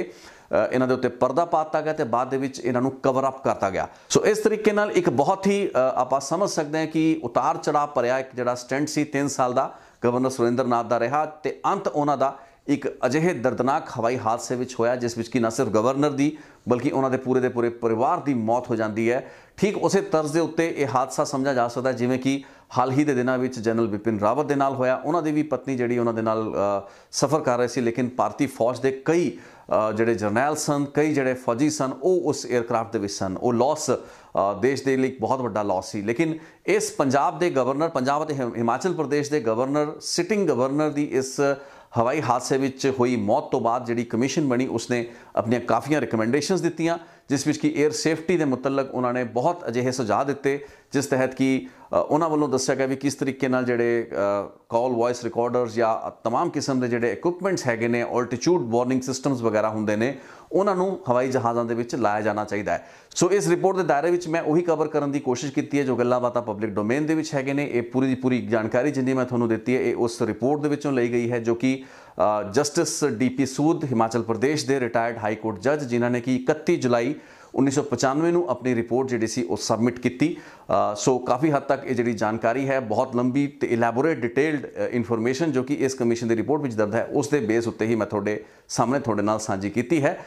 ਇਹਨਾਂ ਦੇ ਉੱਤੇ ਪਰਦਾ ਪਾਤਾ ਗਿਆ ਤੇ ਬਾਅਦ ਦੇ ਵਿੱਚ ਇਹਨਾਂ ਨੂੰ ਕਵਰ ਅਪ ਕਰਤਾ ਗਿਆ ਸੋ ਇਸ ਤਰੀਕੇ ਨਾਲ ਇੱਕ ਬਹੁਤ ਹੀ ਆਪਾਂ ਸਮਝ ਸਕਦੇ ਹਾਂ ਕਿ ਉਤਾਰ ਚੜਾ ਭਰਿਆ ਇੱਕ ਜਿਹੜਾ ਸਟੈਂਡ ਸੀ 3 ਸਾਲ ਦਾ ਗਵਰਨਰ ਸੁਰਿੰਦਰ ਨਾਥ ਦਾ ਰਿਹਾ ਤੇ ਅੰਤ ਉਹਨਾਂ ਦਾ ਇੱਕ ਅਜਿਹੇ ਦਰਦਨਾਕ ਹਵਾਈ ਹਾਦਸੇ ਵਿੱਚ ਹੋਇਆ ਜਿਸ ਵਿੱਚ ਕਿ ਨਾ ਸਿਰਫ ਗਵਰਨਰ ਦੀ ਬਲਕਿ ਉਹਨਾਂ ਦੇ ਪੂਰੇ ਦੇ ਪੂਰੇ ਪਰਿਵਾਰ ਦੀ ਮੌਤ ਹੋ ਜਾਂਦੀ ਹੈ ਠੀਕ ਉਸੇ ਤਰਜ਼ ਦੇ ਉੱਤੇ ਇਹ ਹਾਦਸਾ ਸਮਝਿਆ ਜਾ ਸਕਦਾ ਜਿਵੇਂ ਕਿ ਹਾਲ ਹੀ ਦੇ ਦਿਨਾਂ ਵਿੱਚ ਜਨਰਲ ਵਿਪਿਨ ਰਾਵਤ ਦੇ ਨਾਲ ਹੋਇਆ ਉਹਨਾਂ ਦੀ ਵੀ ਪਤਨੀ ਜਿਹੜੀ ਉਹਨਾਂ ਦੇ ਨਾਲ ਸਫ਼ਰ ਕਰ ਰਹੀ ਸੀ ਲੇਕਿਨ ਭਾਰਤੀ ਫੌਜ ਦੇ ਕਈ ਜਿਹੜੇ ਜਰਨੈਲ ਸਨ ਕਈ ਜਿਹੜੇ ਫੌਜੀ ਸਨ ਉਹ ਉਸ 에ਅਰਕ੍ਰਾਫਟ ਦੇ ਵਿੱਚ ਸਨ ਉਹ ਲਾਸ ਦੇਸ਼ ਦੇ ਲਈ ਬਹੁਤ ਵੱਡਾ ਲਾਸ ਸੀ ਲੇਕਿਨ ਇਸ ਪੰਜਾਬ ਦੇ ਗਵਰਨਰ ਪੰਜਾਬ ਅਤੇ ਹਿਮਾਚਲ ਪ੍ਰਦੇਸ਼ ਦੇ ਗਵਰਨਰ ਸਿਟਿੰਗ ਗਵਰਨਰ ਦੀ ਇਸ ਹਵਾਈ ਹਾਦਸੇ ਵਿੱਚ ਹੋਈ ਮੌਤ ਤੋਂ ਬਾਅਦ ਜਿਹੜੀ ਕਮਿਸ਼ਨ ਬਣੀ ਉਸਨੇ ਆਪਣੀਆਂ ਕਾਫੀਆਂ ਰეკਮੈਂਡੇਸ਼ਨਸ ਦਿੱਤੀਆਂ ਜਿਸ ਵਿੱਚ ਕਿ 에ਅਰ ਸੇਫਟੀ ਦੇ ਮੁਤਲਕ ਉਹਨਾਂ ਨੇ ਬਹੁਤ ਅਜਿਹੇ ਸੁਝਾਅ ਦਿੱਤੇ ਜਿਸ ਤਹਿਤ ਕਿ ਉਹਨਾਂ ਵੱਲੋਂ ਦੱਸਿਆ ਗਿਆ ਵੀ ਕਿਸ ਤਰੀਕੇ ਨਾਲ ਜਿਹੜੇ ਕਾਲ ਵੌਇਸ ਰਿਕਾਰਡਰਸ ਜਾਂ तमाम ਕਿਸਮ ਦੇ ਜਿਹੜੇ ਇਕਵਿਪਮੈਂਟਸ ਹੈਗੇ ਨੇ ਆਲਟੀਟਿਊਡ ਵਾਰਨਿੰਗ ਸਿਸਟਮਸ ਵਗੈਰਾ ਹੁੰਦੇ ਨੇ ਉਹਨਾਂ ਨੂੰ ਹਵਾਈ ਜਹਾਜ਼ਾਂ ਦੇ ਵਿੱਚ ਲਾਇਆ ਜਾਣਾ ਚਾਹੀਦਾ ਹੈ ਸੋ ਇਸ ਰਿਪੋਰਟ ਦੇ ਦਾਇਰੇ ਵਿੱਚ ਮੈਂ ਉਹੀ ਕਵਰ ਕਰਨ ਦੀ ਕੋਸ਼ਿਸ਼ ਕੀਤੀ ਹੈ ਜੋ ਗੱਲਾਂ ਬਾਤਾਂ ਪਬਲਿਕ ਡੋਮੇਨ ਦੇ ਵਿੱਚ ਹੈਗੇ ਨੇ ਇਹ ਪੂਰੀ ਦੀ ਪੂਰੀ ਜਾਣਕਾਰੀ ਜਿੰਨੀ ਮੈਂ ਤੁਹਾਨੂੰ ਦਿੱਤੀ ਹੈ ਇਹ ਉਸ ਰਿਪੋਰਟ ਦੇ ਵਿੱਚੋਂ ਲਈ ਗਈ ਹੈ ਜੋ ਕਿ ਜਸਟਿਸ ਡੀਪੀ ਸੂਦ ਹਿਮਾਚਲ ਪ੍ਰਦੇਸ਼ ਦੇ ਰਿਟਾਇਰਡ ਹਾਈ ਕੋਰਟ ਜੱਜ ਜਿਨ੍ਹਾਂ ਨੇ ਕਿ 31 ਜੁਲਾਈ 1995 ਨੂੰ ਆਪਣੀ ਰਿਪੋਰਟ ਜਿਹੜੀ ਸੀ ਉਹ ਸਬਮਿਟ ਕੀਤੀ ਸੋ ਕਾਫੀ ਹੱਦ ਤੱਕ ਇਹ ਜਿਹੜੀ ਜਾਣਕਾਰੀ ਹੈ ਬਹੁਤ ਲੰਬੀ ਤੇ ਇਲੈਬੋਰੇਟ ਡਿਟੇਲਡ ਇਨਫੋਰਮੇਸ਼ਨ ਜੋ ਕਿ ਇਸ ਕਮਿਸ਼ਨ ਦੀ ਰਿਪੋਰਟ ਵਿੱਚ ਦਰਜ ਹੈ ਉਸ ਦੇ ਬੇਸ ਉੱਤੇ ਹੀ ਮੈਂ ਤੁਹਾਡੇ ਸਾਹਮਣੇ ਤੁਹਾਡੇ ਨਾਲ ਸਾਂਝੀ ਕੀਤੀ ਹੈ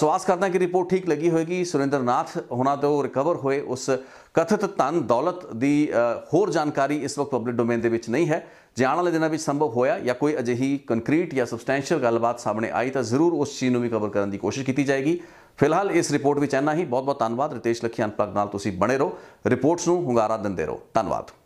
ਸਵਾਸ ਕਰਦਾ ਕਿ ਰਿਪੋਰਟ ਠੀਕ ਲੱਗੀ ਹੋਏਗੀ ਸੁਰਿੰਦਰਨਾਥ ਹੋਣਾ ਤੋਂ ਰਿਕਵਰ ਹੋਏ ਉਸ ਕਥਿਤ ਧਨ ਦੌਲਤ ਦੀ ਹੋਰ ਜਾਣਕਾਰੀ ਇਸ ਵਕਤ ਪਬਲਿਕ ਡੋਮੇਨ ਦੇ ਵਿੱਚ ਨਹੀਂ ਹੈ ਜੇ ਆਉਣ ਵਾਲੇ ਦਿਨਾਂ ਵਿੱਚ ਸੰਭਵ ਹੋਇਆ ਜਾਂ ਕੋਈ ਅਜਿਹੀ ਕੰਕਰੀਟ ਜਾਂ ਸਬਸਟੈਂਸ਼ੀਅਲ ਗੱਲਬਾਤ ਸਾਹਮਣੇ ਆਈ ਤਾਂ ਜ਼ਰੂਰ ਉਸ ਚੀਜ਼ ਨੂੰ ਵੀ ਕਵਰ ਕਰਨ ਦੀ ਕੋਸ਼ਿਸ਼ ਕੀਤੀ ਜਾਏਗੀ ਫਿਲਹਾਲ ਇਸ ਰਿਪੋਰਟ ਵਿੱਚ ਇੰਨਾ ਹੀ ਬਹੁਤ ਬਹੁਤ ਧੰਨਵਾਦ ਰਿਤੇਸ਼ ਲਖੀ ਅਨਪਲਗ ਨਾਲ ਤੁਸੀਂ ਬਣੇ ਰਹੋ ਰਿਪੋਰਟਸ ਨੂੰ ਹੁੰਗਾਰਾ ਦਿੰਦੇ ਰਹੋ ਧੰਨਵਾਦ